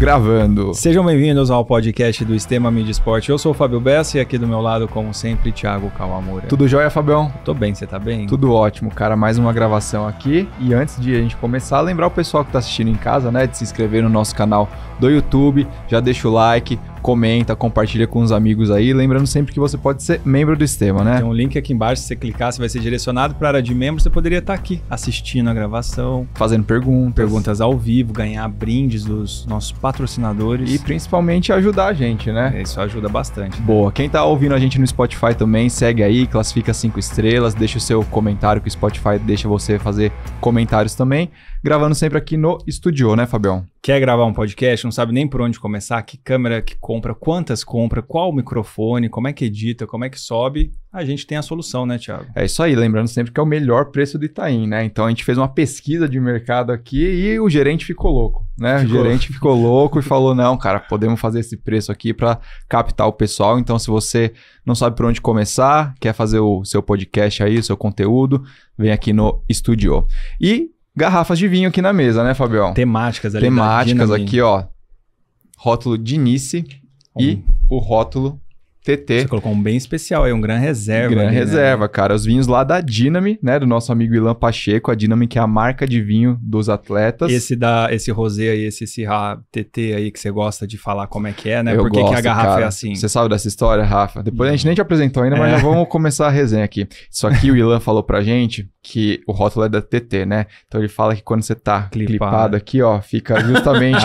Gravando. Sejam bem-vindos ao podcast do Estema Mídia Esporte. Eu sou o Fábio Bessa e aqui do meu lado, como sempre, Thiago Calamura. Tudo jóia, Fabião? Tô bem, você tá bem? Tudo ótimo, cara. Mais uma gravação aqui. E antes de a gente começar, lembrar o pessoal que tá assistindo em casa, né, de se inscrever no nosso canal do YouTube. Já deixa o like, comenta, compartilha com os amigos aí. Lembrando sempre que você pode ser membro do sistema, né? Tem um link aqui embaixo, se você clicar, você vai ser direcionado para a área de membros. Você poderia estar tá aqui assistindo a gravação, fazendo perguntas, perguntas ao vivo, ganhar brindes dos nossos patrocinadores e principalmente ajudar a gente, né? É, isso ajuda bastante. Boa. Quem tá ouvindo a gente no Spotify também, segue aí, classifica cinco estrelas, deixa o seu comentário que o Spotify deixa você fazer comentários também gravando sempre aqui no estúdio, né, Fabião? Quer gravar um podcast, não sabe nem por onde começar, que câmera que compra, quantas compra, qual microfone, como é que edita, como é que sobe, a gente tem a solução, né, Thiago? É isso aí, lembrando sempre que é o melhor preço do Itaim, né? Então a gente fez uma pesquisa de mercado aqui e o gerente ficou louco, né? Ficou. O gerente ficou louco e falou: "Não, cara, podemos fazer esse preço aqui para captar o pessoal". Então se você não sabe por onde começar, quer fazer o seu podcast aí, o seu conteúdo, vem aqui no estúdio. E garrafas de vinho aqui na mesa, né, Fabião? Temáticas ali. Temáticas aqui, ó. Rótulo de Nice um. e o rótulo TT. Você colocou um bem especial aí, um Gran Reserva. Gran ali, né? Reserva, né? cara. Os vinhos lá da Dinami, né? Do nosso amigo Ilan Pacheco. A Dinami que é a marca de vinho dos atletas. Esse da, esse rosé aí, esse Sirra TT aí que você gosta de falar como é que é, né? Eu Por que, gosto, que a garrafa é cara. é assim? Você sabe dessa história, Rafa? Depois a gente nem te apresentou ainda, mas é. já vamos começar a resenha aqui. Isso aqui o Ilan falou pra gente que o rótulo é da TT, né? Então ele fala que quando você tá clipado, clipado aqui, ó, fica justamente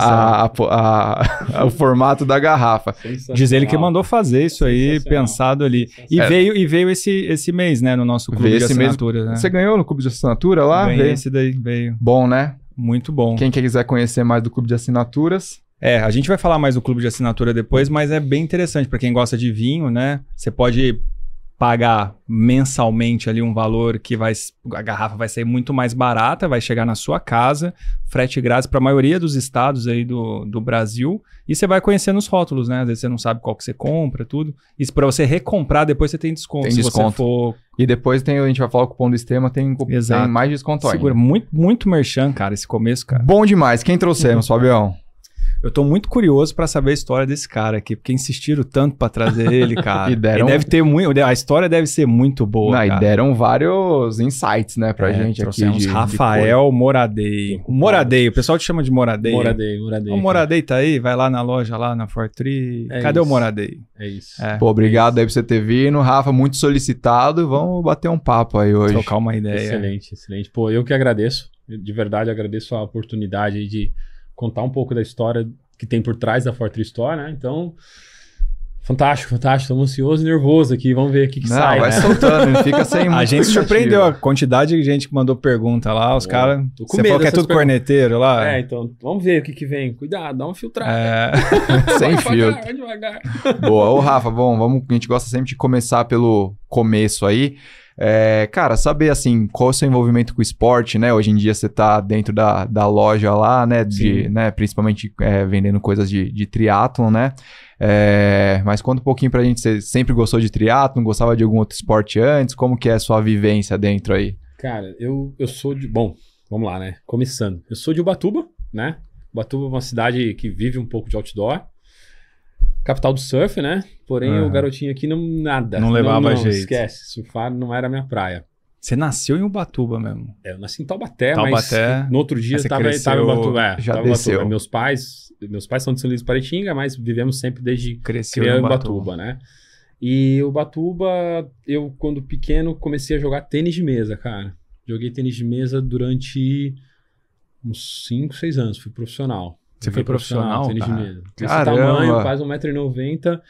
ah, a, a, a, o formato da garrafa. Diz ele que mandou fazer isso aí, pensado ali. E é. veio e veio esse, esse mês, né, no nosso clube de assinatura. Mês, né? Você ganhou no clube de assinatura lá? Ganhei veio esse daí, veio. Bom, né? Muito bom. Quem quiser conhecer mais do clube de assinaturas, é, a gente vai falar mais do clube de assinatura depois, mas é bem interessante para quem gosta de vinho, né? Você pode pagar mensalmente ali um valor que vai a garrafa vai ser muito mais barata, vai chegar na sua casa, frete grátis para a maioria dos estados aí do, do Brasil, e você vai conhecendo os rótulos, né? Às vezes você não sabe qual que você compra, tudo. Isso para você recomprar depois você tem desconto, tem desconto. For... E depois tem, a gente vai falar o cupom do sistema, tem, tem mais desconto aí. Segura muito muito merchan, cara, esse começo, cara. Bom demais. Quem trouxemos, Fabião? Eu tô muito curioso para saber a história desse cara aqui, porque insistiram tanto para trazer ele, cara. e deram... deve ter muito, a história deve ser muito boa, Não, E deram vários insights, né, pra é, gente aqui. De, Rafael de Moradei. Moradei, o pessoal te chama de Moradei. Moradei, Moradei. O Moradei tá aí, vai lá na loja lá na Fortree. É Cadê isso. o Moradei? É isso. É. Pô, obrigado aí por você ter vindo, Rafa, muito solicitado. Vamos bater um papo aí hoje. Trocar uma ideia. Excelente, excelente. Pô, eu que agradeço. De verdade, agradeço a oportunidade de contar um pouco da história que tem por trás da Fortress Store, né? Então, fantástico, fantástico. Estamos ansioso e nervoso aqui. Vamos ver o que, que Não, sai. Vai né? soltando, fica sem. A gente surpreendeu a quantidade de gente que mandou pergunta lá. Os caras. Você falou que é tudo corneteiro lá. É, então, vamos ver o que, que vem. Cuidado, dá uma filtrada. É... sem fio. Vai devagar. Boa, ô Rafa, bom, vamos. A gente gosta sempre de começar pelo começo aí. É, cara, saber assim, qual é o seu envolvimento com o esporte, né? Hoje em dia você tá dentro da, da loja lá, né? De, né? Principalmente é, vendendo coisas de, de triatlon, né? É, mas conta um pouquinho pra gente, você sempre gostou de triatlon, gostava de algum outro esporte antes? Como que é a sua vivência dentro aí? Cara, eu, eu sou de... Bom, vamos lá, né? Começando. Eu sou de Ubatuba, né? Ubatuba é uma cidade que vive um pouco de outdoor capital do surf, né? Porém, uhum. o garotinho aqui não nada. Não levava não, não, jeito. Esquece, surfar não era minha praia. Você nasceu em Ubatuba mesmo? É, eu nasci em Taubaté, Taubaté mas no outro dia estava em Ubatuba. É, já tava desceu. Ubatuba. Meus pais, meus pais são de São Luís Paretinga, mas vivemos sempre desde cresceu em Ubatuba, Ubatuba, né? E Ubatuba, eu quando pequeno comecei a jogar tênis de mesa, cara. Joguei tênis de mesa durante uns 5, 6 anos, fui profissional. Você foi profissional? Tênis de mesa. Esse tamanho, quase 1,90m,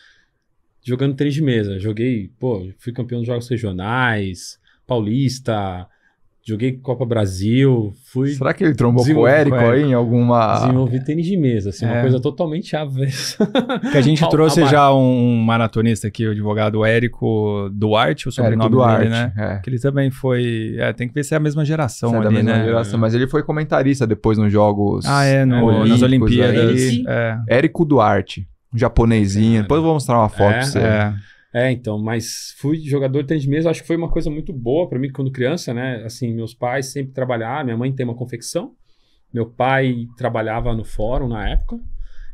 jogando tênis de mesa. Joguei, pô, fui campeão de jogos regionais, paulista, Joguei Copa Brasil, fui. Será que ele trombou com o Érico aí em alguma. Desenvolvi tênis de mesa, assim, é. uma coisa totalmente avessa. Que a gente trouxe a, a já um maratonista aqui, o advogado Érico Duarte, o sobrenome Érico Duarte, dele, né? É. Que ele também foi. É, tem que ver se é a mesma geração é ali, da mesma né? Geração, mas ele foi comentarista depois nos Jogos. Ah, é, no, Olímpicos, nas Olimpíadas. Aí. É. Érico Duarte, um japonesinho. Depois eu vou mostrar uma foto é, pra você. É. É, então, mas fui jogador de tênis de mesa, acho que foi uma coisa muito boa para mim quando criança, né? Assim, meus pais sempre trabalhavam, minha mãe tem uma confecção, meu pai trabalhava no fórum na época,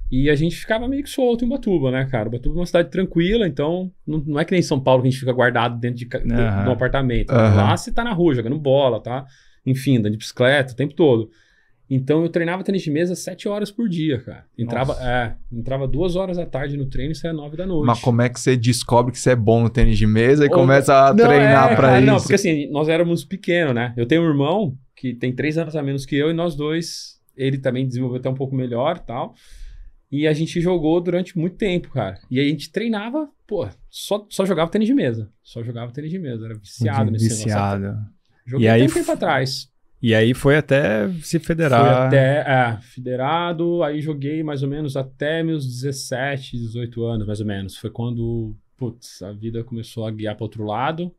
e a gente ficava meio que solto em Batuba, né, cara? Batuba é uma cidade tranquila, então não, não, é que nem São Paulo que a gente fica guardado dentro de, uhum. de um apartamento. Uhum. Lá você tá na rua jogando bola, tá? Enfim, andando de bicicleta o tempo todo. Então eu treinava tênis de mesa sete horas por dia, cara. Entrava, é, entrava duas horas da tarde no treino e saia nove da noite. Mas como é que você descobre que você é bom no tênis de mesa e começa a não, treinar é, para isso? Não, porque assim, nós éramos pequenos, né? Eu tenho um irmão que tem três anos a menos que eu e nós dois, ele também desenvolveu até um pouco melhor tal. E a gente jogou durante muito tempo, cara. E a gente treinava, pô, só, só jogava tênis de mesa. Só jogava tênis de mesa. Era viciado nesse viciado. negócio. Viciado. Joguei e aí, tempo atrás. E aí foi até se federar. Fui até, é, federado, aí joguei mais ou menos até meus 17, 18 anos, mais ou menos. Foi quando, putz, a vida começou a guiar para outro lado.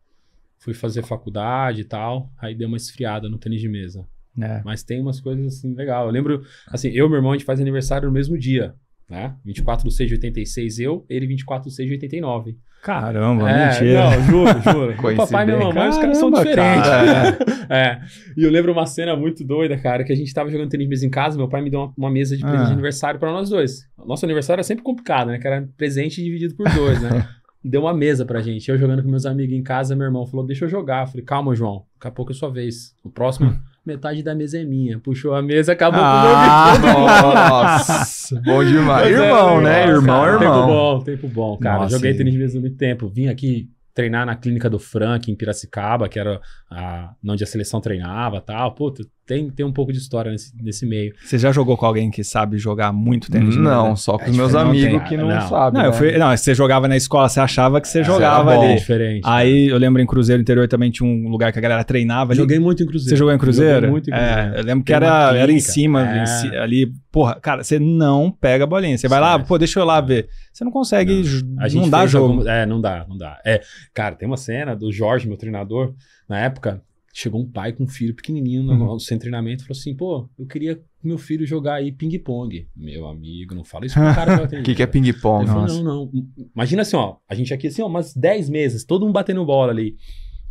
Fui fazer faculdade e tal, aí deu uma esfriada no tênis de mesa. É. Mas tem umas coisas assim legal. Eu lembro, assim, eu e meu irmão a gente faz aniversário no mesmo dia né? 24 do 6 de 86 eu, ele 24 do 6 de 89. Caramba, é, mentira. Não, juro, juro. Meu papai e minha mamãe, Caramba, os caras são diferentes. Cara. É. é. E eu lembro uma cena muito doida, cara, que a gente tava jogando tênis de mesa em casa, meu pai me deu uma, uma mesa de presente ah. de aniversário para nós dois. Nosso aniversário era sempre complicado, né? Que era presente dividido por dois, né? deu uma mesa pra gente. Eu jogando com meus amigos em casa, meu irmão falou: Deixa eu jogar. Eu falei: Calma, João, daqui a pouco é sua vez. O próximo metade da mesa é minha. Puxou a mesa, acabou ah, com o meu ah, Nossa, bom demais. Mas é irmão, é, né? Nossa, irmão, cara, irmão. Tempo bom, tempo bom, cara. Nossa, Joguei tênis de mesa muito tempo. Vim aqui treinar na clínica do Frank, em Piracicaba, que era a, onde a seleção treinava tal. Puta, tem, tem um pouco de história nesse, nesse meio. Você já jogou com alguém que sabe jogar muito tênis? Não, né? só com é os meus amigos que não, não sabem. Não, né? fui, não, você jogava na escola, você achava que você é, jogava bom, é ali. Diferente, né? Aí né? eu lembro em Cruzeiro Interior também tinha um lugar que a galera treinava. Ali. Joguei muito em Cruzeiro. Você jogou em Cruzeiro? Joguei muito em Cruzeiro. É, eu lembro que era, era em cima, é. ali. Porra, cara, você não pega a bolinha. Você vai lá, pô, deixa eu lá ver. Você não consegue, não, não dá jogo. Algum, é, não dá, não dá. É, cara, tem uma cena do Jorge, meu treinador, na época, chegou um pai com um filho pequenininho no uhum. nosso treinamento e falou assim: pô, eu queria meu filho jogar aí ping-pong. Meu amigo, não fala isso pro cara que O que, que é ping-pong? Não, não. Imagina assim, ó, a gente aqui assim, ó, umas 10 meses, todo mundo batendo bola ali.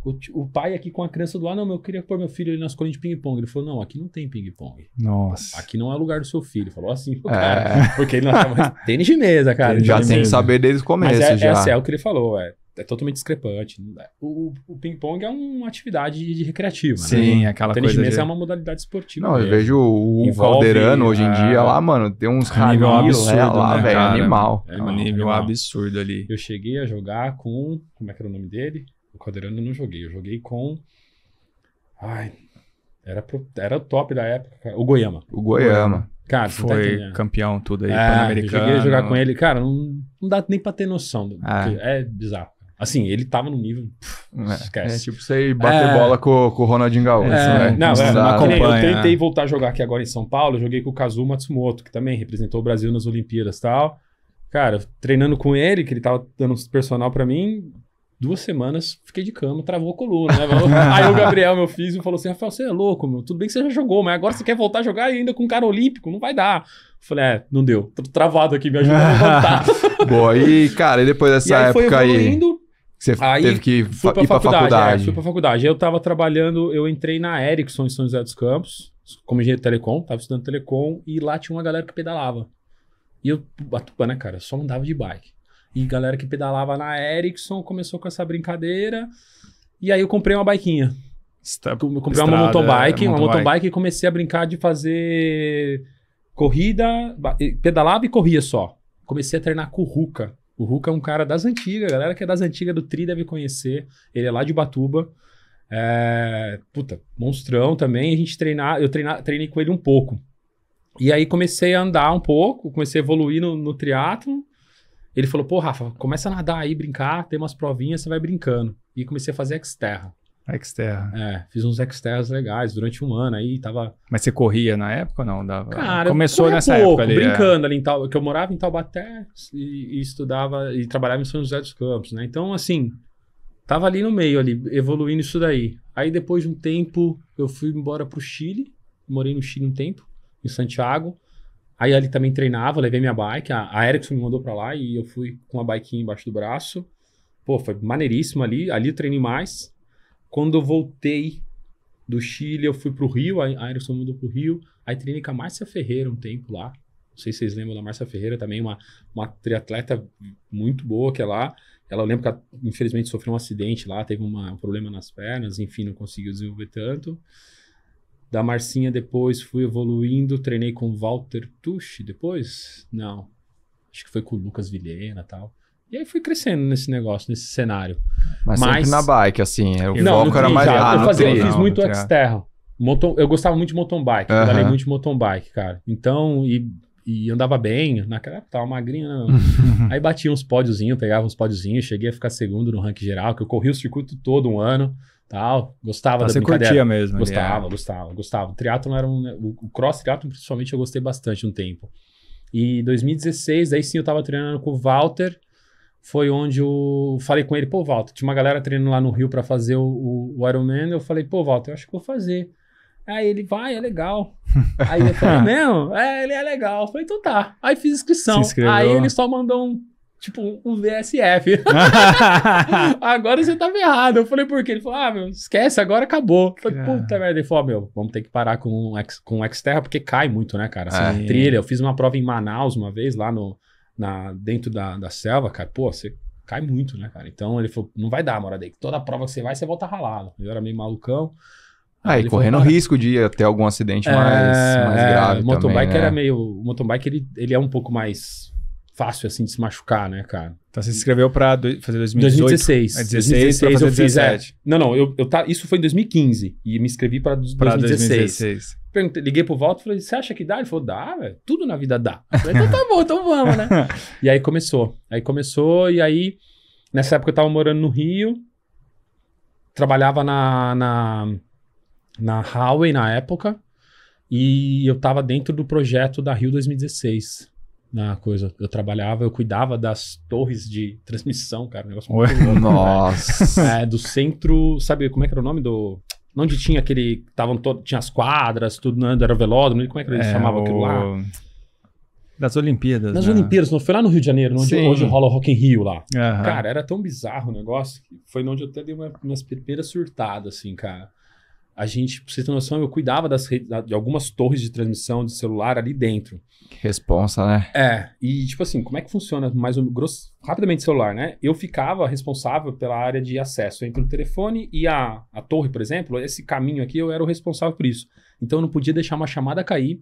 O, o, pai aqui com a criança do lado, não, eu queria pôr meu filho ali nas colinas de ping-pong. Ele falou, não, aqui não tem ping-pong. Nossa. Aqui não é lugar do seu filho. Falou assim pro é. cara. É. Porque ele não tá mais tênis de mesa, cara. já tem que saber desde o começo, Mas é, já. É, é, o que ele falou, é é totalmente discrepante. O, o ping-pong é uma atividade de recreativa. Né? Sim, né? aquela tênis coisa. Tênis de... é uma modalidade esportiva. Não, eu é. vejo o Valderano hoje em dia lá, mano, tem uns nível absurdo lá, né, velho, é animal. É um nível animal. absurdo ali. Eu cheguei a jogar com. Como é que era o nome dele? O valderano eu não joguei. Eu joguei com. Ai. Era, pro, era o top da época. O Goiama. O Goiama. Cara, tá foi tá campeão tudo aí, é, americano Eu cheguei a jogar com ele. Cara, não, não dá nem pra ter noção. Do, é. é bizarro. Assim, ele tava no nível. Pff, é, esquece. É, tipo você bater é... bola com, com o Ronaldinho Gaúcho, é... né? Não, é, não eu tentei é. voltar a jogar aqui agora em São Paulo, joguei com o Kazu Matsumoto, que também representou o Brasil nas Olimpíadas e tal. Cara, treinando com ele, que ele tava dando personal para mim, duas semanas fiquei de cama, travou a coluna, né? Aí o Gabriel, meu físico, falou assim: Rafael, você é louco, meu. Tudo bem que você já jogou, mas agora você quer voltar a jogar ainda com um cara olímpico, não vai dar. falei, é, não deu. Tô travado aqui, me ajuda a voltar. Boa, e cara, e depois dessa e aí época foi aí você Aí, teve que fui pra ir para faculdade. faculdade. É, fui para faculdade. Eu estava trabalhando, eu entrei na Ericsson em São José dos Campos, como engenheiro de telecom, estava estudando telecom e lá tinha uma galera que pedalava. E eu, batuba, né, cara, só andava de bike. E galera que pedalava na Ericsson começou com essa brincadeira. E aí eu comprei uma biquinha. comprei estrada, uma motobike, é, uma motobike. bike e comecei a brincar de fazer corrida, pedalava e corria só. Comecei a treinar com o Ruka, o Hulk é um cara das antigas, a galera que é das antigas do Tri deve conhecer. Ele é lá de Batuba. É, puta, monstrão também. A gente treinar, eu treinar, treinei com ele um pouco. E aí comecei a andar um pouco, comecei a evoluir no, no triatlo. Ele falou, pô, Rafa, começa a nadar aí, brincar, tem umas provinhas, você vai brincando. E comecei a fazer Xterra. Exterra. É, fiz uns exterras legais durante um ano aí, tava... Mas você corria na época ou não? Dava... Cara, Começou nessa pouco, época ali. brincando é. ali em tal... que eu morava em Taubaté e, e, estudava e trabalhava em São José dos Campos, né? Então, assim, tava ali no meio ali, evoluindo isso daí. Aí depois de um tempo, eu fui embora pro Chile, morei no Chile um tempo, em Santiago. Aí ali também treinava, levei minha bike, a, a Ericsson me mandou pra lá e eu fui com a bike embaixo do braço. Pô, foi maneiríssimo ali, ali eu treinei mais quando eu voltei do Chile, eu fui pro Rio, a Ayrton mudou pro Rio, aí treinei com a Márcia Ferreira um tempo lá. Não sei se vocês lembram da Márcia Ferreira, também uma, uma triatleta muito boa que é lá. Ela lembra que ela, infelizmente sofreu um acidente lá, teve uma, um problema nas pernas, enfim, não conseguiu desenvolver tanto. Da Marcinha depois fui evoluindo, treinei com o Walter Tucci depois? Não. Acho que foi com o Lucas Vilhena e tal. E aí fui crescendo nesse negócio, nesse cenário. Mas, Mas sempre na bike, assim. É, o não, foco era mais já, ah, Eu, fazia, tri, eu fiz não, muito externo. Moton, eu gostava muito de mountain bike. Uhum. muito de mountain bike, cara. Então, e, e andava bem. Naquela época tava magrinha. Né? aí batia uns pódiozinhos, pegava uns pódiozinhos. Cheguei a ficar segundo no ranking geral, que eu corri o circuito todo um ano. Tal, gostava ah, da você brincadeira. curtia mesmo. Gostava, é. gostava, gostava. O triatlon era um... Né, o cross triatlon, principalmente, eu gostei bastante um tempo. E 2016, aí sim, eu tava treinando com o Walter foi onde eu falei com ele, pô, Walter, tinha uma galera treinando lá no Rio para fazer o, o, Ironman, eu falei, pô, Walter, eu acho que vou fazer. Aí ele, vai, é legal. Aí eu falei, mesmo? É, ele é legal. Eu falei, então tá. Aí fiz inscrição. Aí ele só mandou um, tipo, um VSF. agora você tá errado. Eu falei, por quê? Ele falou, ah, meu, esquece, agora acabou. Eu falei, puta merda. Ele falou, ah, meu, vamos ter que parar com o com terra porque cai muito, né, cara? Assim, é. Trilha. Eu fiz uma prova em Manaus uma vez, lá no na, dentro da, da selva, cara, pô, você cai muito, né, cara? Então ele falou, não vai dar, morada aí. Toda prova que você vai, você volta ralado. Eu era meio malucão. Ah, aí, aí correndo falou, risco de ter algum acidente é, mais, mais é, grave. O motobike também, né? era meio. O motobike ele, ele é um pouco mais fácil assim de se machucar, né, cara? Então você se inscreveu para fazer 2018? 2016. É 16, eu fiz. É, não, não, eu, eu tá, isso foi em 2015 e me inscrevi para 2016. 2016. Perguntei, liguei pro Walter e falei, você acha que dá? Ele falou, dá, Tudo na vida dá. falei, então tá bom, então vamos, né? e aí começou. Aí começou, e aí, nessa época eu tava morando no Rio, trabalhava na, na, na Huawei na época, e eu tava dentro do projeto da Rio 2016. Na né, coisa, eu trabalhava, eu cuidava das torres de transmissão, cara. Um negócio muito né? Nossa! Né? É, do centro, sabe como é que era o nome do Onde tinha aquele. Tavam todo, tinha as quadras, tudo, né? Era o velódromo, como é que eles é, chamavam o... aquilo lá? Das Olimpíadas. Das né? Olimpíadas, não foi lá no Rio de Janeiro, onde Sim. hoje rola o Rock in Rio lá. Uhum. Cara, era tão bizarro o negócio que foi onde eu até dei uma, minhas primeiras surtadas, assim, cara a gente, pra você ter noção, eu cuidava das redes, de algumas torres de transmissão de celular ali dentro. Que responsa, né? É. E, tipo assim, como é que funciona mais um grosso, rapidamente celular, né? Eu ficava responsável pela área de acesso entre o telefone e a, a torre, por exemplo. Esse caminho aqui, eu era o responsável por isso. Então, eu não podia deixar uma chamada cair.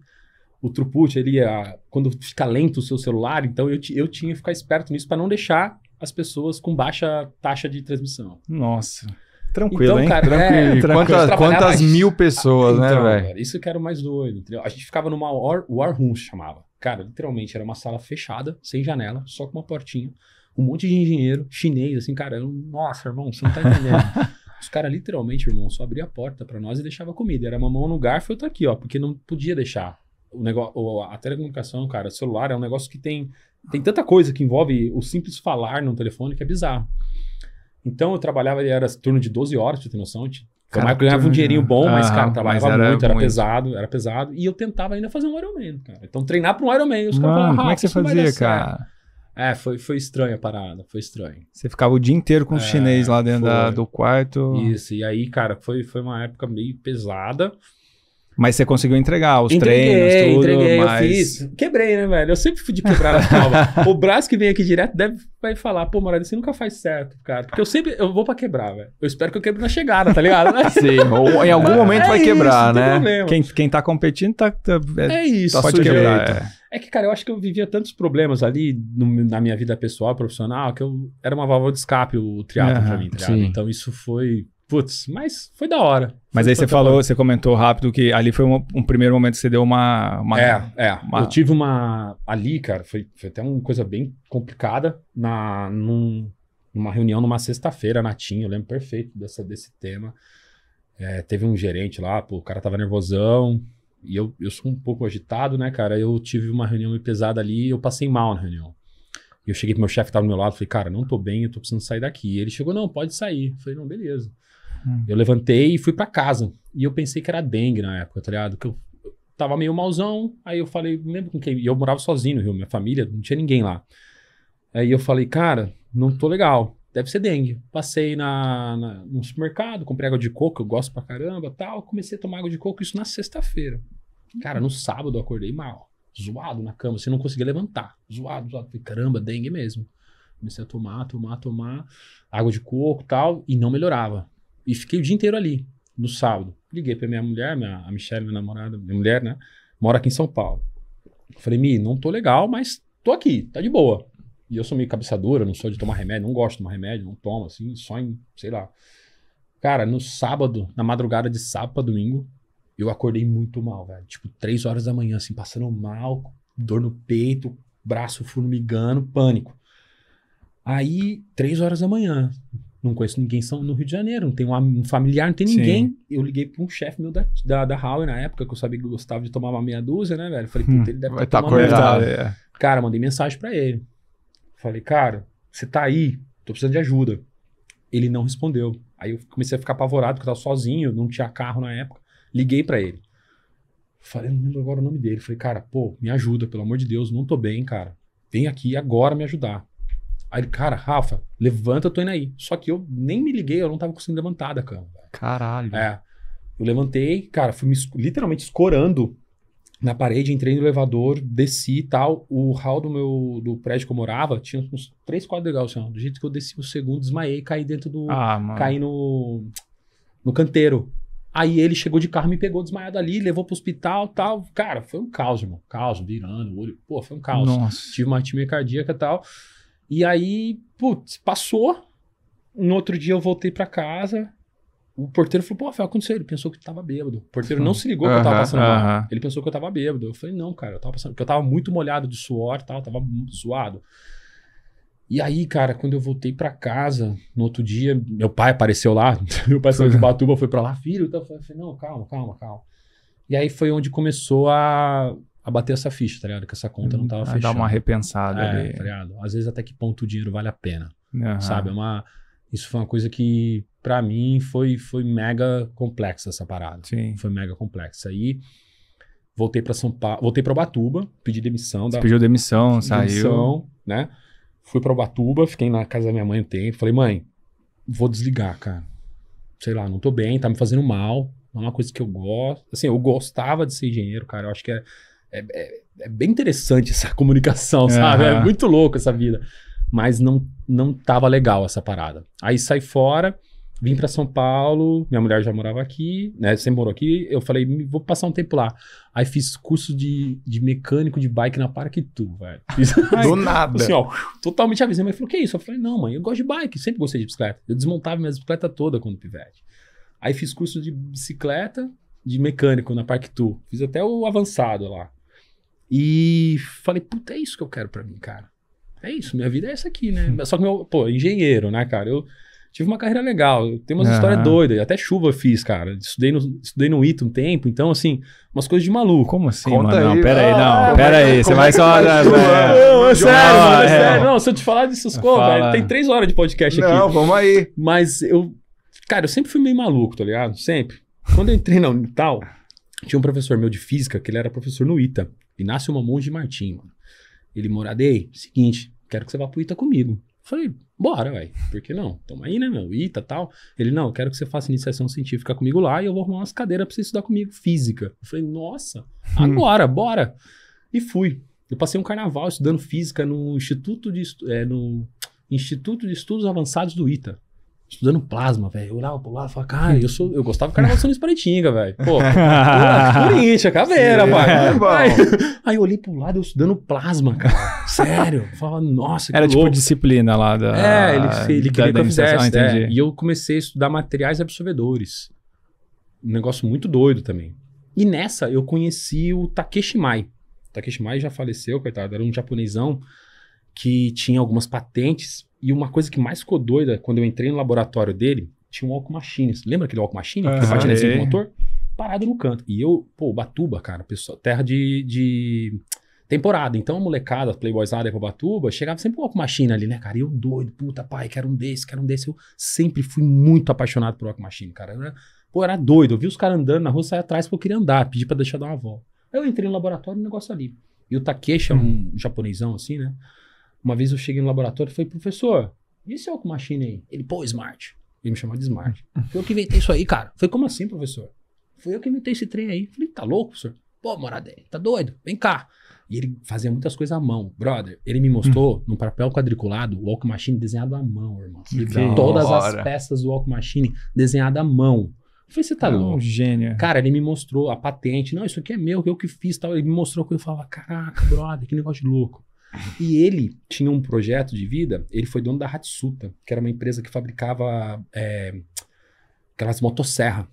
O throughput, ali, a, quando fica lento o seu celular, então eu, eu tinha que ficar esperto nisso para não deixar as pessoas com baixa taxa de transmissão. Nossa. Tranquilo, então, hein? Cara, tranquilo. É, tranquilo. Quantas, quantas mil pessoas, né, então, né, velho? Isso que era o mais doido. A gente ficava numa war, war room, chamava. Cara, literalmente era uma sala fechada, sem janela, só com uma portinha. Um monte de engenheiro chinês, assim, cara. Eu, Nossa, irmão, você não tá entendendo. Os caras literalmente, irmão, só abria a porta para nós e deixava comida. Era mamão no garfo e outra aqui, ó, porque não podia deixar. O negócio, a telecomunicação, cara, o celular é um negócio que tem, tem tanta coisa que envolve o simples falar no telefone que é bizarro. Então eu trabalhava, ele era turno de 12 horas, pra ter noção. Eu ganhava um dinheirinho bom, mas, cara, trabalhava era muito, era muito. pesado, era pesado. E eu tentava ainda fazer um Ironman, cara. Então treinar pra um Ironman. Os caras falavam, como é ah, que você fazia, cara? É, foi, foi estranha a parada, foi estranho. Você ficava o dia inteiro com os é, chinês lá dentro da, do quarto. Isso, e aí, cara, foi, foi uma época meio pesada. Mas você conseguiu entregar os entreguei, treinos, tudo. Entreguei, mas... eu fiz. Quebrei, né, velho? Eu sempre fui de quebrar a prova. o braço que vem aqui direto deve, vai falar, pô, Morada, você nunca faz certo, cara. Porque eu sempre, eu vou pra quebrar, velho. Eu espero que eu quebre na chegada, tá ligado? Sim, ou em algum é momento é vai isso, quebrar, né? Quem, quem tá competindo tá... tá é, é, isso, tá pode quebrar. É. é. que, cara, eu acho que eu vivia tantos problemas ali no, na minha vida pessoal, profissional, que eu era uma válvula de escape o triatlo uhum, pra mim, tá ligado? Então isso foi Putz, mas foi da hora. Mas foi aí você falou, você comentou rápido que ali foi um, um, primeiro momento que você deu uma. uma é, é. Uma... Eu tive uma. Ali, cara, foi, foi até uma coisa bem complicada. Na, num, numa reunião numa sexta-feira na TIM, eu lembro perfeito dessa, desse tema. É, teve um gerente lá, pô, o cara tava nervosão. E eu, eu sou um pouco agitado, né, cara? Eu tive uma reunião meio pesada ali e eu passei mal na reunião. E eu cheguei pro meu chefe, tava do meu lado, falei, cara, não tô bem, eu tô precisando sair daqui. E ele chegou, não, pode sair. Eu falei, não, beleza. Hum. Eu levantei e fui para casa. E eu pensei que era dengue na época, tá ligado? Que eu tava meio malzão. Aí eu falei, lembro com quem. E eu morava sozinho no Rio, minha família, não tinha ninguém lá. Aí eu falei, cara, não tô legal. Deve ser dengue. Passei na, na, no supermercado, comprei água de coco, eu gosto pra caramba tal. Comecei a tomar água de coco, isso na sexta-feira. Cara, no sábado eu acordei mal, zoado na cama, você assim, não conseguia levantar. Zoado, zoado. Falei, caramba, dengue mesmo. Comecei a tomar, tomar, tomar água de coco tal, e não melhorava. E fiquei o dia inteiro ali, no sábado. Liguei pra minha mulher, minha, a Michelle, minha namorada, minha mulher, né? Mora aqui em São Paulo. Falei, Mi, não tô legal, mas tô aqui, tá de boa. E eu sou meio cabeçadura não sou de tomar remédio, não gosto de tomar remédio, não tomo, assim, só em, sei lá. Cara, no sábado, na madrugada de sábado pra domingo, eu acordei muito mal, velho. Tipo, três horas da manhã, assim, passando mal, dor no peito, braço formigando, pânico. Aí, três horas da manhã, não conheço ninguém São, no Rio de Janeiro, não tem um, familiar, não tem ninguém. Sim. Eu liguei para um chefe meu da, da, da Huawei na época, que eu sabia que gostava de tomar uma meia dúzia, né, velho? Falei, puta, hum, ele deve hum, estar tá acordado. É. Cara, mandei mensagem para ele. Falei, cara, você tá aí, tô precisando de ajuda. Ele não respondeu. Aí eu comecei a ficar apavorado, porque eu tava sozinho, não tinha carro na época. Liguei para ele. Falei, não lembro agora o nome dele. Falei, cara, pô, me ajuda, pelo amor de Deus, não tô bem, cara. Vem aqui agora me ajudar. Aí ele, cara, Rafa, levanta, eu tô indo aí. Só que eu nem me liguei, eu não tava conseguindo levantar da cama. Caralho. É. Eu levantei, cara, fui me, literalmente escorando na parede, entrei no elevador, desci e tal. O hall do meu do prédio que eu morava tinha uns três quadros legais, assim, do jeito que eu desci o segundo, desmaiei, caí dentro do. Ah, mano. Caí no. no canteiro. Aí ele chegou de carro, me pegou desmaiado ali, levou pro hospital tal. Cara, foi um caos, irmão. Caos, virando olho. Pô, foi um caos. Nossa. Tive uma arritmia cardíaca e tal. E aí, putz, passou. No outro dia eu voltei para casa. O porteiro falou, pô, Rafael, aconteceu. Ele pensou que eu tava bêbado. O porteiro não se ligou que eu tava passando mal. Ele pensou que eu tava bêbado. Eu falei, não, cara, eu tava passando. Porque eu tava muito molhado de suor tal, tava zoado. E aí, cara, quando eu voltei para casa, no outro dia, meu pai apareceu lá, meu pai saiu de Batuba, foi para lá, filho, então, eu falei, não, calma, calma, calma. E aí foi onde começou a a bater essa ficha, tá ligado? Que essa conta não uhum. tava fechando. Ah, dá uma repensada é, ali. Tá ligado? Às vezes até que ponto o dinheiro vale a pena. Uhum. Sabe? É uma, isso foi uma coisa que, para mim, foi, foi mega complexa essa parada. Sim. Foi mega complexa. Aí voltei para São Paulo, voltei para Batuba, pedi demissão. Da... Você pediu demissão, saiu. Demissão, né? Fui para Batuba, fiquei na casa da minha mãe um tempo. Falei, mãe, vou desligar, cara. Sei lá, não tô bem, tá me fazendo mal. Não é uma coisa que eu gosto. Assim, eu gostava de ser engenheiro, cara. Eu acho que é é, é, é bem interessante essa comunicação, sabe? Uhum. É muito louco essa vida. Mas não, não tava legal essa parada. Aí sai fora, vim para São Paulo, minha mulher já morava aqui, né? Você morou aqui. Eu falei, vou passar um tempo lá. Aí fiz curso de, de mecânico de bike na Tu, velho. Fiz, Do nada. Assim, ó, totalmente avisei, Minha mãe falou, que isso? Eu falei, não, mãe, eu gosto de bike, sempre gostei de bicicleta. Eu desmontava minha bicicleta toda quando pivete. Aí fiz curso de bicicleta de mecânico na Tu. Fiz até o avançado lá. E falei, puta, é isso que eu quero para mim, cara. É isso, minha vida é essa aqui, né? Uhum. Só que meu, pô, engenheiro, né, cara? Eu tive uma carreira legal, eu tenho umas uhum. histórias doidas, até chuva fiz, cara. Estudei no, estudei no ITA um tempo, então, assim, umas coisas de maluco. Como assim, Conta mano? Aí. Ah, não, pera aí, é é, não, pera aí, você vai só. Não, é, sério, é, é sério. Não, se eu te falar disso, coisas tem três horas de podcast não, aqui. Não, vamos aí. Mas eu, cara, eu sempre fui meio maluco, tá ligado? Sempre. Quando eu entrei na Unital, tinha um professor meu de física, que ele era professor no ITA. Inácio Mamon de Martim, mano. Ele moradei, seguinte, quero que você vá pro Ita comigo. Falei, bora, velho. Por que não? Toma aí, né, meu? Ita tal. Ele, não, quero que você faça iniciação científica comigo lá e eu vou arrumar umas cadeiras pra você estudar comigo, física. Eu falei, nossa, hum. agora, bora. E fui. Eu passei um carnaval estudando física no Instituto de, é, no Instituto de Estudos Avançados do Ita estudando plasma, velho. Eu olhava pro lado e falava, cara, eu, sou, eu gostava do carnaval de Paraitinga, velho. Pô, Corinthians, caveira, Sim, pai. É aí, aí, eu olhei pro lado, eu estudando plasma, cara. Sério. Eu falava, nossa, que Era tipo louco. tipo disciplina lá da... É, ele, ele queria que eu fizesse. É. E eu comecei a estudar materiais absorvedores. Um negócio muito doido também. E nessa, eu conheci o Takeshi Mai. O Takeshi Mai já faleceu, coitado. Era um japonesão que tinha algumas patentes e uma coisa que mais ficou doida, quando eu entrei no laboratório dele, tinha um walk machine. Lembra aquele walk machine? Uhum. Que patinezinho motor? Parado no canto. E eu, pô, Batuba, cara, pessoa, terra de, de temporada. Então a molecada, playboyzada pra Batuba, chegava sempre com walk machine ali, né, cara? E eu doido, puta, pai, quero um desse, quero um desse. Eu sempre fui muito apaixonado por walk machine, cara. Eu era, pô, era doido. Eu vi os caras andando na rua, saia atrás porque eu queria andar, pedi pra deixar dar uma volta. Aí eu entrei no laboratório e um negócio ali. E o Takeshi é um hum. japonesão assim, né? Uma vez eu cheguei no laboratório e falei, professor, e esse Alco Machine aí? Ele, pô, Smart. Ele me chamava de Smart. Hum. Foi eu que inventei isso aí, cara. Foi como assim, professor? Foi eu que inventei esse trem aí. Falei, tá louco, professor? Pô, Moradelli, é, tá doido? Vem cá. E ele fazia muitas coisas à mão. Brother, ele me mostrou hum. papel quadriculado o Walk Machine desenhado à mão, irmão. Todas as peças do Walk Machine desenhado à mão. Eu falei, você tá é louco? Um gênio. Cara, ele me mostrou a patente. Não, isso aqui é meu, eu que fiz tal. Ele me mostrou que eu falava, caraca, brother, que negócio de louco. E ele tinha um projeto de vida, ele foi dono da Hatsuta, que era uma empresa que fabricava é, aquelas motosserra.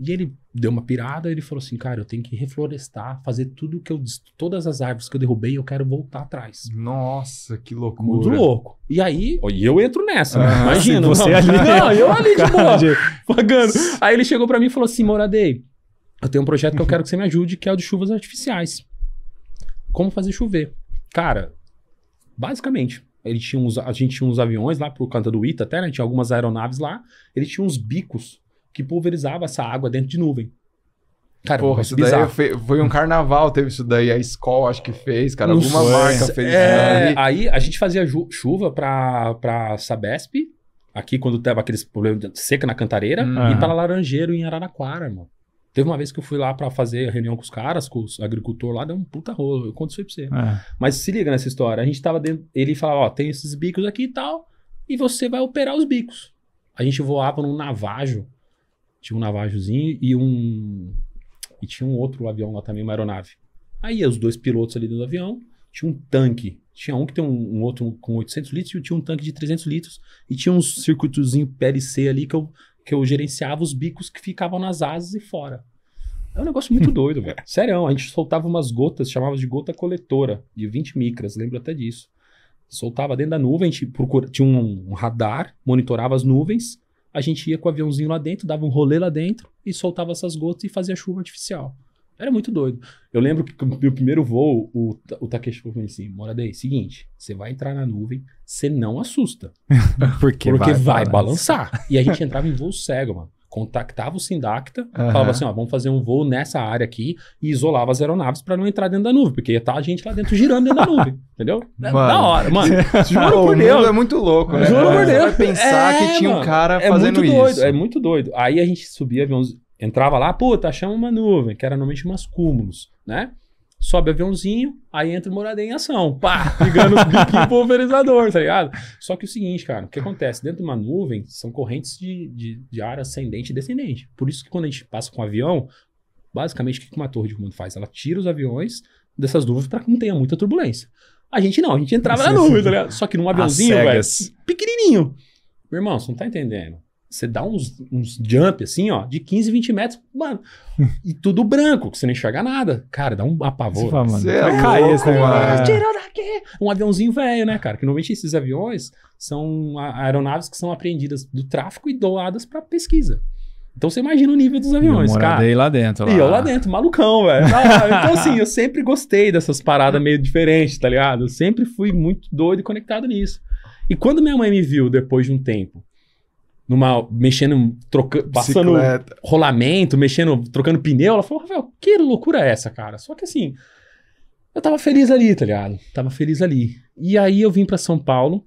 E ele deu uma pirada, ele falou assim, cara, eu tenho que reflorestar, fazer tudo que eu todas as árvores que eu derrubei, eu quero voltar atrás. Nossa, que loucura. Muito louco. E aí, e eu entro nessa, né? ah, imagina, assim, você não, ali. Não, eu ali de boa, de... pagando. Aí ele chegou para mim e falou assim, Moradei, eu tenho um projeto que eu quero que você me ajude, que é o de chuvas artificiais. Como fazer chover? Cara, basicamente, ele tinha uns, a gente tinha uns aviões lá por conta do ITA até, né? Tinha algumas aeronaves lá. Ele tinha uns bicos que pulverizava essa água dentro de nuvem. Cara, Porra, isso bizarro. daí foi, foi um carnaval, teve isso daí. A escola acho que fez, cara. alguma foi. marca fez é, Aí a gente fazia chuva pra, pra Sabesp, aqui quando tava aqueles problemas de seca na Cantareira, hum. e pra ah. Laranjeiro em Araraquara, mano. Teve uma vez que eu fui lá para fazer reunião com os caras, com os agricultores lá, deu um puta rolo. Eu conto isso aí pra você. É. Mas se liga nessa história. A gente tava dentro. Ele falava, ó, tem esses bicos aqui e tal, e você vai operar os bicos. A gente voava num navajo. Tinha um navajozinho e um. E tinha um outro avião lá também, uma aeronave. Aí os dois pilotos ali dentro do avião, tinha um tanque. Tinha um que tem um, um outro com 800 litros e tinha um tanque de 300 litros. E tinha um circuitozinho PLC ali que eu que eu gerenciava os bicos que ficavam nas asas e fora. É um negócio muito doido, velho. Sério, a gente soltava umas gotas, chamava de gota coletora, de 20 micras, lembro até disso. Soltava dentro da nuvem, a gente procura, tinha um radar, monitorava as nuvens, a gente ia com o aviãozinho lá dentro, dava um rolê lá dentro e soltava essas gotas e fazia chuva artificial. Era muito doido. Eu lembro que no meu primeiro voo, o, o Takeshi falou assim: Moradei, seguinte, você vai entrar na nuvem, você não assusta. porque, porque vai, vai balançar. balançar. E a gente entrava em voo cego, mano. Contactava o Sindacta, uhum. falava assim: ó, vamos fazer um voo nessa área aqui e isolava as aeronaves para não entrar dentro da nuvem, porque ia estar tá a gente lá dentro girando dentro da nuvem, entendeu? Mano. Da hora, mano. Juro por Deus. é muito louco, né? Juro por Deus. pensar é, que tinha mano, um cara é muito doido, isso. É muito doido. Aí a gente subia aviões entrava lá, puta, achamos uma nuvem, que era normalmente umas cúmulos, né? Sobe aviãozinho, aí entra morada em ação, pá, ligando o biquinho pulverizador, tá ligado? Só que é o seguinte, cara, o que acontece? Dentro de uma nuvem, são correntes de, de, de ar ascendente e descendente. Por isso que quando a gente passa com um avião, basicamente o que uma torre de comando faz? Ela tira os aviões dessas nuvens para que não tenha muita turbulência. A gente não, a gente entrava na nuvem, tá ligado? Só que num aviãozinho, velho, pequenininho. Meu irmão, você não tá entendendo você dá uns, uns jump assim, ó, de 15, 20 metros, mano. E tudo branco, que você não enxerga nada. Cara, dá um apavor. Fala, mano, vai é cair esse negócio. Tirou daqui! Um aviãozinho velho, né, cara? Que normalmente esses aviões são aeronaves que são apreendidas do tráfico e doadas para pesquisa. Então você imagina o nível dos aviões, eu cara. Eu lá dentro. Lá. E eu lá dentro, malucão, velho. Então assim, eu sempre gostei dessas paradas meio diferentes, tá ligado? Eu sempre fui muito doido e conectado nisso. E quando minha mãe me viu depois de um tempo, numa mexendo, trocando, passando rolamento, mexendo, trocando pneu. Ela falou, Rafael, que loucura é essa, cara? Só que assim, eu tava feliz ali, tá ligado? Tava feliz ali. E aí eu vim para São Paulo,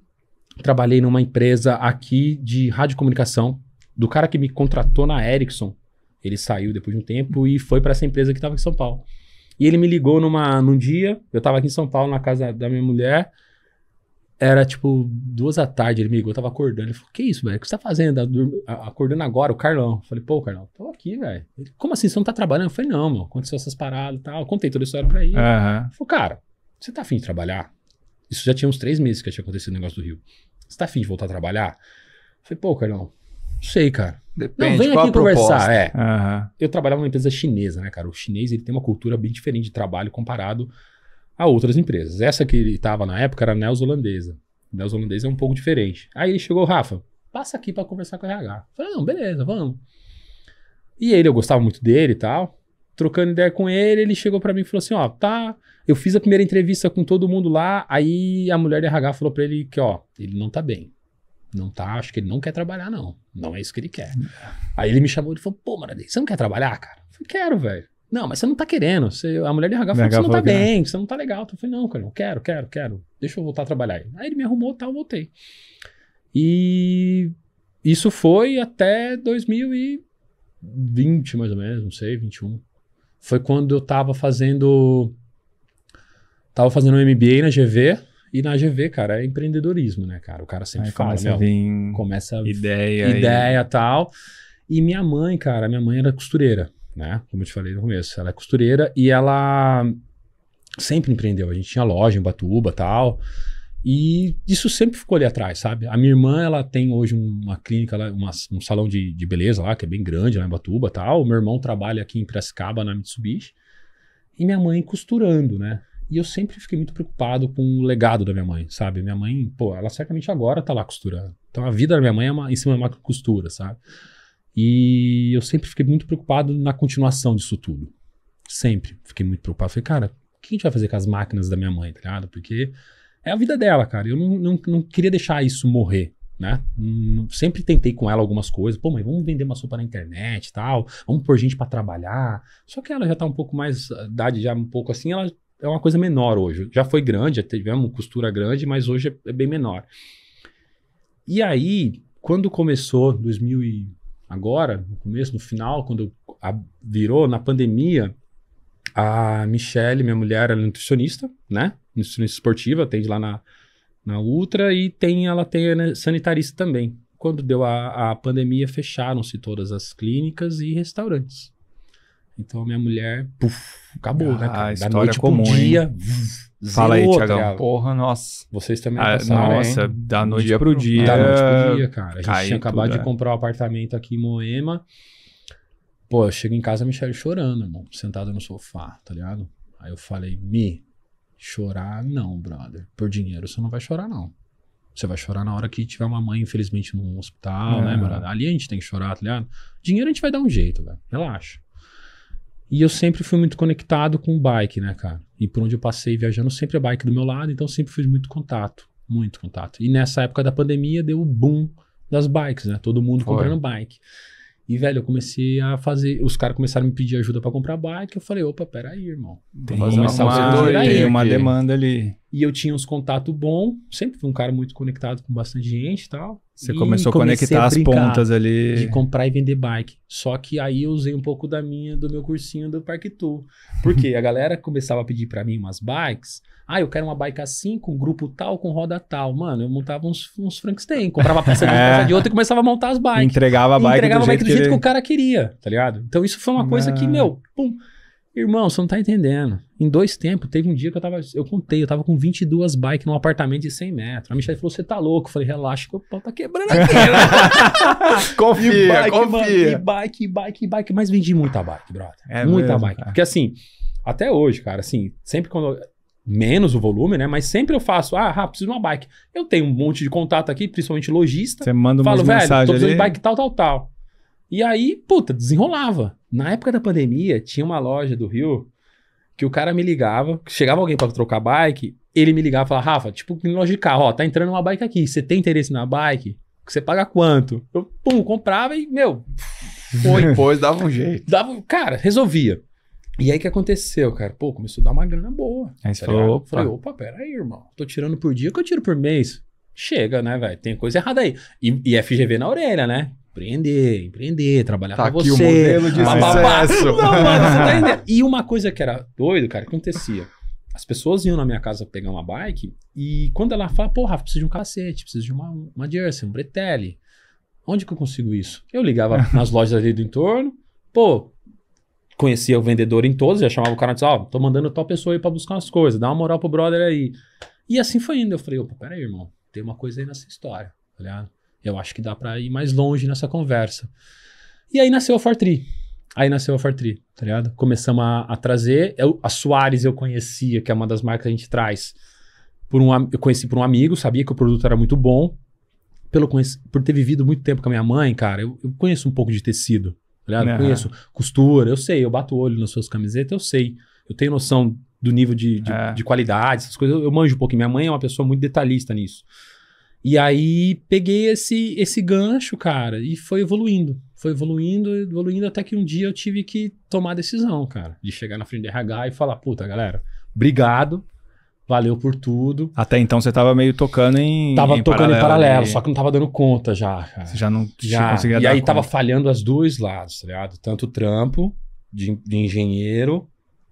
trabalhei numa empresa aqui de radiocomunicação, do cara que me contratou na Ericsson. Ele saiu depois de um tempo e foi para essa empresa que tava em São Paulo. E ele me ligou numa, num dia, eu tava aqui em São Paulo, na casa da minha mulher, era tipo duas da tarde, ele me ligou, eu tava acordando. Ele falou: Que isso, velho? O que você tá fazendo? Tá acordando agora, o Carlão. Eu falei: Pô, Carlão, tô aqui, velho. Como assim? Você não tá trabalhando? Eu falei: Não, mano, aconteceu essas paradas e tal. Eu contei toda a história pra ele. Uhum. Falei: Cara, você tá afim de trabalhar? Isso já tinha uns três meses que tinha acontecido o negócio do Rio. Você tá afim de voltar a trabalhar? Eu falei: Pô, Carlão, não sei, cara. Depende, não, vem aqui conversar. É. Uhum. Eu trabalhava numa empresa chinesa, né, cara? O chinês ele tem uma cultura bem diferente de trabalho comparado a outras empresas. Essa que ele estava na época era nels holandesa é um pouco diferente. Aí ele chegou, Rafa, passa aqui para conversar com o RH. Eu falei, não, beleza, vamos. E ele, eu gostava muito dele e tal. Trocando ideia com ele, ele chegou para mim e falou assim: ó, tá. Eu fiz a primeira entrevista com todo mundo lá. Aí a mulher de RH falou para ele que, ó, ele não tá bem. Não tá, acho que ele não quer trabalhar, não. Não é isso que ele quer. Hum. Aí ele me chamou e falou: pô, Maradei, você não quer trabalhar, cara? Eu falei: quero, velho. Não, mas você não tá querendo. Você, a mulher de RH falou que você não tá bem, não. você não tá legal. Eu falei, não, cara, eu quero, quero, quero. Deixa eu voltar a trabalhar. Aí ele me arrumou e tal, voltei. E isso foi até 2020, mais ou menos, não sei, 21. Foi quando eu tava fazendo. Tava fazendo um MBA na GV. E na GV, cara, é empreendedorismo, né, cara? O cara sempre Aí fala, começa a vir começa ideia, ideia e... tal. E minha mãe, cara, minha mãe era costureira né? Como eu te falei no começo, ela é costureira e ela sempre empreendeu. A gente tinha loja em Batuba, tal. E isso sempre ficou ali atrás, sabe? A minha irmã, ela tem hoje uma clínica, uma, um salão de, de, beleza lá, que é bem grande, lá em Batuba tal. O meu irmão trabalha aqui em Piracicaba, na Mitsubishi. E minha mãe costurando, né? E eu sempre fiquei muito preocupado com o legado da minha mãe, sabe? Minha mãe, pô, ela certamente agora tá lá costurando. Então a vida da minha mãe é uma, em cima de uma costura, sabe? E eu sempre fiquei muito preocupado na continuação disso tudo. Sempre fiquei muito preocupado. Falei, cara, o que a gente vai fazer com as máquinas da minha mãe, tá ligado? Porque é a vida dela, cara. Eu não, não, não queria deixar isso morrer, né? Hum, sempre tentei com ela algumas coisas. Pô, mas vamos vender uma sopa na internet e tal. Vamos pôr gente para trabalhar. Só que ela já tá um pouco mais... idade já um pouco assim, ela é uma coisa menor hoje. Já foi grande, já tivemos costura grande, mas hoje é, é bem menor. E aí, quando começou 2000 e agora, no começo, no final, quando a, virou na pandemia, a Michelle, minha mulher, ela é nutricionista, né? Nutricionista esportiva, atende lá na, na Ultra e tem ela tem né, sanitarista também. Quando deu a, a pandemia, fecharam-se todas as clínicas e restaurantes. Então a minha mulher, puf, acabou, né, ah, né? Cara? Da noite comum, pro dia, hein? Fala aí, Tiagão. Porra, nossa. Vocês também ah, passaram, Nossa, hein? da noite dia pro dia. Da noite pro dia, cara. A gente tinha tudo, acabado é. de comprar um apartamento aqui em Moema. Pô, eu chego em casa, a Michelle chorando, irmão. Sentado no sofá, tá ligado? Aí eu falei, Mi, chorar não, brother. Por dinheiro você não vai chorar, não. Você vai chorar na hora que tiver uma mãe, infelizmente, num hospital, né, é. né, brother? Ali a gente tem que chorar, tá ligado? Dinheiro a gente vai dar um jeito, velho. Relaxa. E eu sempre fui muito conectado com o bike, né, cara? E por onde eu passei viajando, sempre a bike do meu lado, então sempre fiz muito contato, muito contato. E nessa época da pandemia deu o boom das bikes, né? Todo mundo Foi. comprando bike. E, velho, eu comecei a fazer. Os caras começaram a me pedir ajuda para comprar bike. Eu falei, opa, peraí, irmão. Tem, uma, tem uma demanda ali. E eu tinha uns contatos bons, sempre fui um cara muito conectado com bastante gente e tal. Você começou a conectar a as pontas ali. De comprar e vender bike. Só que aí eu usei um pouco da minha, do meu cursinho do Parque Tour. Porque a galera começava a pedir para mim umas bikes. Ah, eu quero uma bike assim, com grupo tal, com roda tal. Mano, eu montava uns, uns Frankenstein. Comprava peça de é. peça de outra e começava a montar as bikes. Entregava a bike Entregava do, a bike jeito, do jeito que, que, ele... que, o cara queria, tá ligado? Então isso foi uma coisa ah. que, meu, pum Irmão, você não tá entendendo. Em dois tempos, teve um dia que eu tava. Eu contei, eu tava com 22 bikes num apartamento de 100 metros. A Michelle falou: Você tá louco? Eu falei: Relaxa, que o pau tá quebrando aqui. Né? confia, e bike, confia. Mano, e bike, bike, bike. Mas vendi muita bike, brother. É muita mesmo, bike. Cara. Porque assim, até hoje, cara, assim, sempre quando. menos o volume, né? Mas sempre eu faço, ah, ah, preciso de uma bike. Eu tenho um monte de contato aqui, principalmente lojista. Você manda uma mensagem. Falo, velho, tô precisando ali. de bike tal, tal, tal. E aí, puta, desenrolava. Na época da pandemia, tinha uma loja do Rio que o cara me ligava, chegava alguém para trocar bike, ele me ligava e falava, Rafa, tipo, loja de carro, ó, tá entrando uma bike aqui, você tem interesse na bike? Você paga quanto? Eu, pum, comprava e, meu, foi. Depois dava um jeito. Dava, cara, resolvia. E aí que aconteceu, cara? Pô, começou a dar uma grana boa. Aí você tá falou, opa. Falei, opa, aí, irmão. Tô tirando por dia que eu tiro por mês. Chega, né, velho? Tem coisa errada aí. E, e FGV na orelha, né? empreender, empreender, trabalhar tá com aqui você. o modelo de sucesso. Não, mano, você tá e uma coisa que era doido, cara, acontecia. As pessoas iam na minha casa pegar uma bike e quando ela fala, porra, preciso de um cacete, preciso de uma, uma Jersey, um Bretelli. Onde que eu consigo isso? Eu ligava nas lojas ali do entorno, pô, conhecia o vendedor em todos, já chamava o cara e disse, ó, oh, tô mandando tal pessoa aí pra buscar umas coisas, dá uma moral pro brother aí. E assim foi indo. Eu falei, opa, peraí, irmão, tem uma coisa aí nessa história, tá ligado? Ah, eu acho que dá para ir mais longe nessa conversa. E aí nasceu a Fortri. Aí nasceu a Fortri, tá ligado? Começamos a, a trazer. Eu, a Soares eu conhecia, que é uma das marcas que a gente traz. Por um, eu conheci por um amigo, sabia que o produto era muito bom. Pelo por ter vivido muito tempo com a minha mãe, cara, eu, eu conheço um pouco de tecido. Tá ligado? Uhum. Conheço costura, eu sei, eu bato o olho nas suas camisetas, eu sei. Eu tenho noção do nível de, de, é. de qualidade, essas coisas. Eu, eu manjo um pouquinho. Minha mãe é uma pessoa muito detalhista nisso. E aí peguei esse, esse gancho, cara, e foi evoluindo. Foi evoluindo, evoluindo, até que um dia eu tive que tomar a decisão, cara. De chegar na frente do RH e falar, puta, galera, obrigado, valeu por tudo. Até então você tava meio tocando em Tava em tocando paralelo, em paralelo, e... só que não tava dando conta já, cara. Você já não já. conseguia E aí conta. tava falhando as dois lados, tá ligado? Tanto o trampo de, de engenheiro,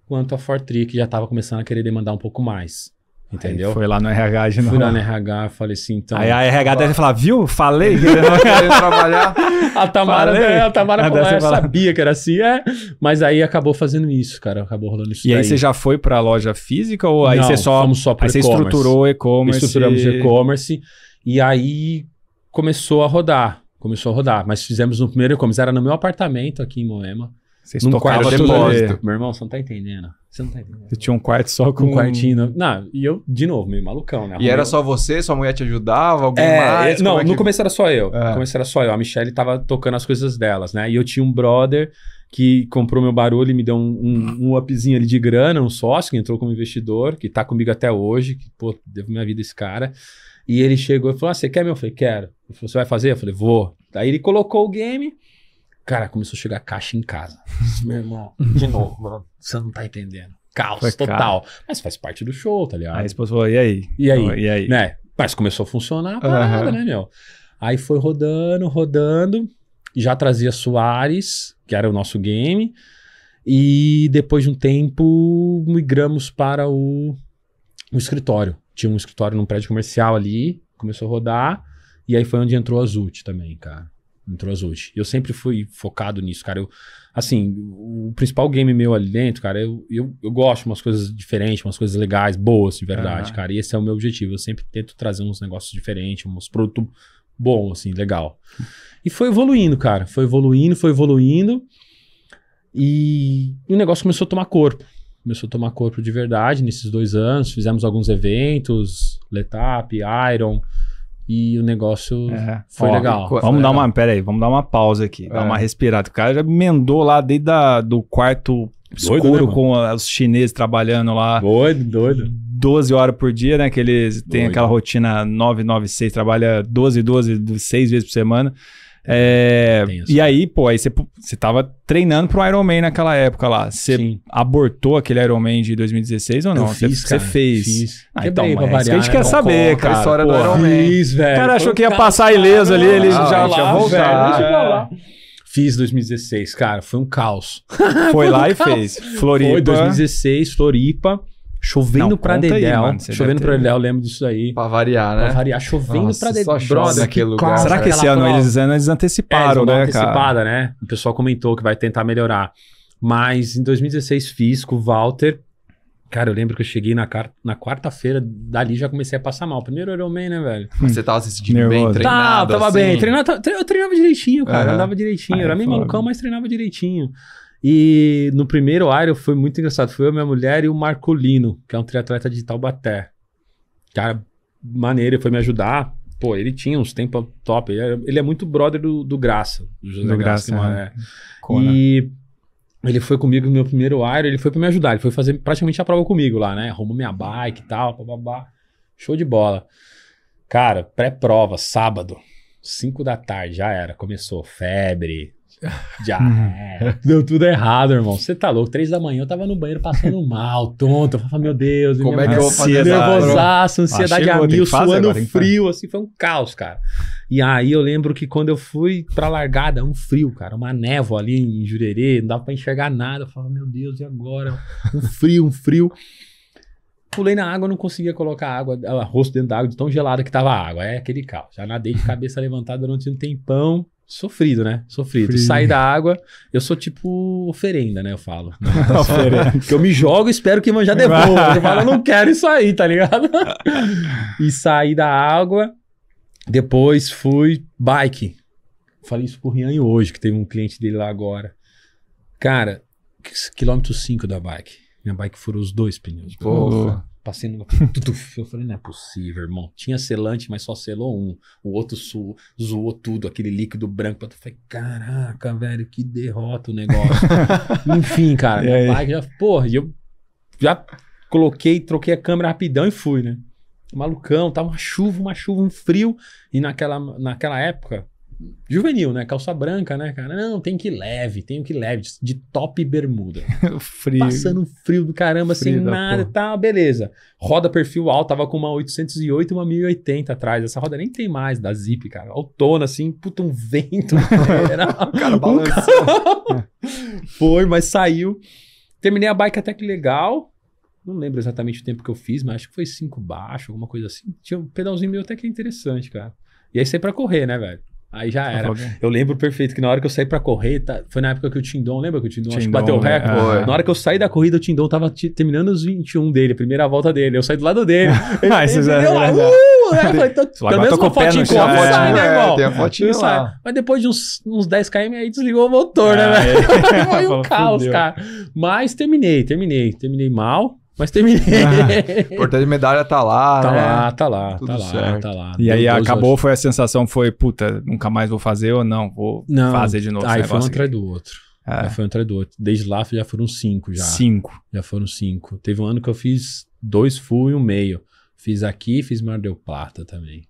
quanto a Fortri, que já tava começando a querer demandar um pouco mais. Entendeu? Aí foi lá no RH de novo. Fui lá no RH, falei assim, então. Aí a RH deve falar, viu? Falei que eu não queria trabalhar. A Tamara, falei, né? a Tamara falou, ah, sabia que era assim, é. Mas aí acabou fazendo isso, cara. Acabou rolando isso. E daí. aí você já foi pra loja física ou aí não, você só. Fomos só pro aí você estruturou e-commerce. Estruturamos e-commerce. E aí começou a rodar. Começou a rodar. Mas fizemos no primeiro e-commerce. Era no meu apartamento aqui em Moema. Vocês num quarto depósito. Meu irmão, você não tá entendendo. Você não tá entendendo. Você tinha um quarto só com... Um quartinho. Não, e eu, de novo, meio malucão, né? E era só você? Sua mulher te ajudava? Alguém é, mais? É, não, é que... no começo era só eu. É. No começo era só eu. A Michelle tava tocando as coisas delas, né? E eu tinha um brother que comprou meu barulho e me deu um, um, um, upzinho ali de grana, um sócio que entrou como investidor, que tá comigo até hoje, que, pô, devo minha vida esse cara. E ele chegou e falou, ah, você quer meu? Eu falei, quero. Ele falou, você vai fazer? Eu falei, vou. Aí ele colocou o game Cara, começou a chegar caixa em casa. Meu irmão, de novo, mano, você não tá entendendo. Caos Foi total. Caro. Mas faz parte do show, tá ligado? Aí a esposa falou, e aí? E aí? E aí? Né? Mas começou a funcionar a parada, uhum. né, meu? Aí foi rodando, rodando. Já trazia Soares, que era o nosso game. E depois de um tempo, migramos para o, o escritório. Tinha um escritório num prédio comercial ali, começou a rodar. E aí foi onde entrou a Zut também, cara. Entrou hoje. Eu sempre fui focado nisso, cara. Eu, assim, o principal game meu ali dentro, cara, eu, eu, eu gosto de umas coisas diferentes, umas coisas legais, boas de verdade, uhum. cara. E esse é o meu objetivo. Eu sempre tento trazer uns negócios diferentes, uns produtos bom, assim, legal. E foi evoluindo, cara. Foi evoluindo, foi evoluindo. E o negócio começou a tomar corpo. Começou a tomar corpo de verdade nesses dois anos. Fizemos alguns eventos, Letap, Iron, e o negócio é. foi Ó, legal. Vamos foi dar legal. É. uma, pera aí, vamos dar uma pausa aqui, é. dar uma respirada. O cara já emendou lá desde da, do quarto doido, escuro né, com os chineses trabalhando lá. Doido, doido. 12 horas por dia, né? Que eles têm aquela rotina 996, trabalha 12, 12, 6 vezes por semana. É, e aí, pô, aí você, você tava treinando pro Iron Man naquela época lá. Você Sim. abortou aquele Iron Man de 2016 ou não? Eu você, fiz, você fez. Fiz. Ah, então, é, variar, isso que a gente quer né? saber, cara. A história pô, do Iron Man. Fiz, velho. O cara achou que ia passar ileso ali, ele ah, já tinha voltado. Velho, Fiz 2016, cara, foi um caos. Foi lá e fez. Floripa. Foi 2016, Floripa. Chovendo não, pra Dedéu. chovendo pra Dedéu, lembro disso aí. Pra variar, né? Pra variar, chovendo Nossa, pra Dedéu. Brother, que lugar. será que esse ano eles, eles anteciparam, é, né, antecipada, cara? né? O pessoal comentou que vai tentar melhorar. Mas em 2016 fiz com o Walter. Cara, eu lembro que eu cheguei na, na quarta-feira, dali já comecei a passar mal. Primeiro Ironman, né, velho? Mas você tava se sentindo Nervoso. bem, treinado Tava, tava assim. bem. Treinava, eu treinava direitinho, cara. Andava direitinho. Ai, ah, era é meio malucão, mas treinava direitinho. E no primeiro Iron foi muito engraçado. Foi eu, minha mulher e o Marcolino, que é um triatleta de Taubaté. Cara, maneiro, foi me ajudar. Pô, ele tinha uns tempos top. Ele é, ele é, muito brother do, do Graça, do José do Graça. Graça É. E ele foi comigo no meu primeiro Iron, ele foi para me ajudar. Ele foi fazer praticamente a prova comigo lá, né? Arrumou minha bike e tal, bababá. Show de bola. Cara, pré-prova, sábado, 5 da tarde, já era. Começou febre, Já. É. Deu tudo errado, irmão. Você tá louco. Três da manhã eu tava no banheiro passando mal, tonto. Eu falei, meu Deus. Como é que eu vou fazer Nervosaço, ansiedade ah, chegou, a mil, suando agora, frio. Assim, foi um caos, cara. E aí eu lembro que quando eu fui pra largada, um frio, cara. Uma névoa ali em Jurerê, não dava pra enxergar nada. Eu falei, meu Deus, e agora? Um frio, um frio. Pulei na água, não conseguia colocar água, rosto dentro da água, de tão gelada que tava a água. É aquele caos. Já nadei de cabeça levantada durante um tempão. Sofrido, né? Sofrido. Frio. Sai da água. Eu sou tipo oferenda, né? Eu falo. oferenda. que eu me jogo e espero que manjar devolva. Eu falo, eu não quero isso aí, tá ligado? e saí da água. Depois fui bike. Falei isso pro Rian hoje, que teve um cliente dele lá agora. Cara, quilômetro 5 da bike. Minha bike furou os dois pneus. Porra. Passei no. Tutuf. Eu falei, não é possível, irmão. Tinha selante, mas só selou um. O outro su... zoou tudo, aquele líquido branco. Eu falei, caraca, velho, que derrota o negócio. Enfim, cara, e meu pai já. Porra, eu já coloquei, troquei a câmera rapidão e fui, né? Malucão, tava uma chuva, uma chuva, um frio. E naquela, naquela época, juvenil, né? Calça branca, né, cara? Não, tem que ir leve, tem que ir leve, de top bermuda. frio. Passando frio do caramba, assim, frio sem nada, porra. tá, beleza. Roda perfil alto, tava com uma 808 e uma 1080 atrás. Essa roda nem tem mais, da Zip, cara. Autona, assim, puta, um vento. Era, o cara balançou. Um é. Foi, mas saiu. Terminei a bike até que legal. Não lembro exatamente o tempo que eu fiz, mas acho que foi cinco baixo, alguma coisa assim. Tinha um pedalzinho meu até que é interessante, cara. E aí saí pra correr, né, velho? Aí já tá era. Eu lembro perfeito que na hora que eu saí pra correr, tá, foi na época que o Tindom, lembra que o Tindom bateu o né? recorde? É. Na hora que eu saí da corrida, o Tindom tava terminando os 21 dele, a primeira volta dele. Eu saí do lado dele. ah, isso é lá, ah, uh, né? pelo menos com a fotinha, é, né, é, irmão? Tem a fotinha lá. Mas depois de uns, uns 10 km, aí desligou o motor, né, ah, velho? É. Foi um caos, cara. Mas terminei, terminei. Terminei mal, mas terminei. Ah, importante medalha tá lá. Tá né? lá, tá lá, tá Tudo tá lá, certo. tá lá. E aí acabou, foi a sensação, foi, puta, nunca mais vou fazer ou não, vou não, fazer de novo. Aí foi um atrás do outro. É. Aí foi um atrás do outro. Desde lá já foram cinco já. Cinco. Já foram cinco. Teve um ano que eu fiz dois full e um meio. Fiz aqui, fiz Mar del Plata também.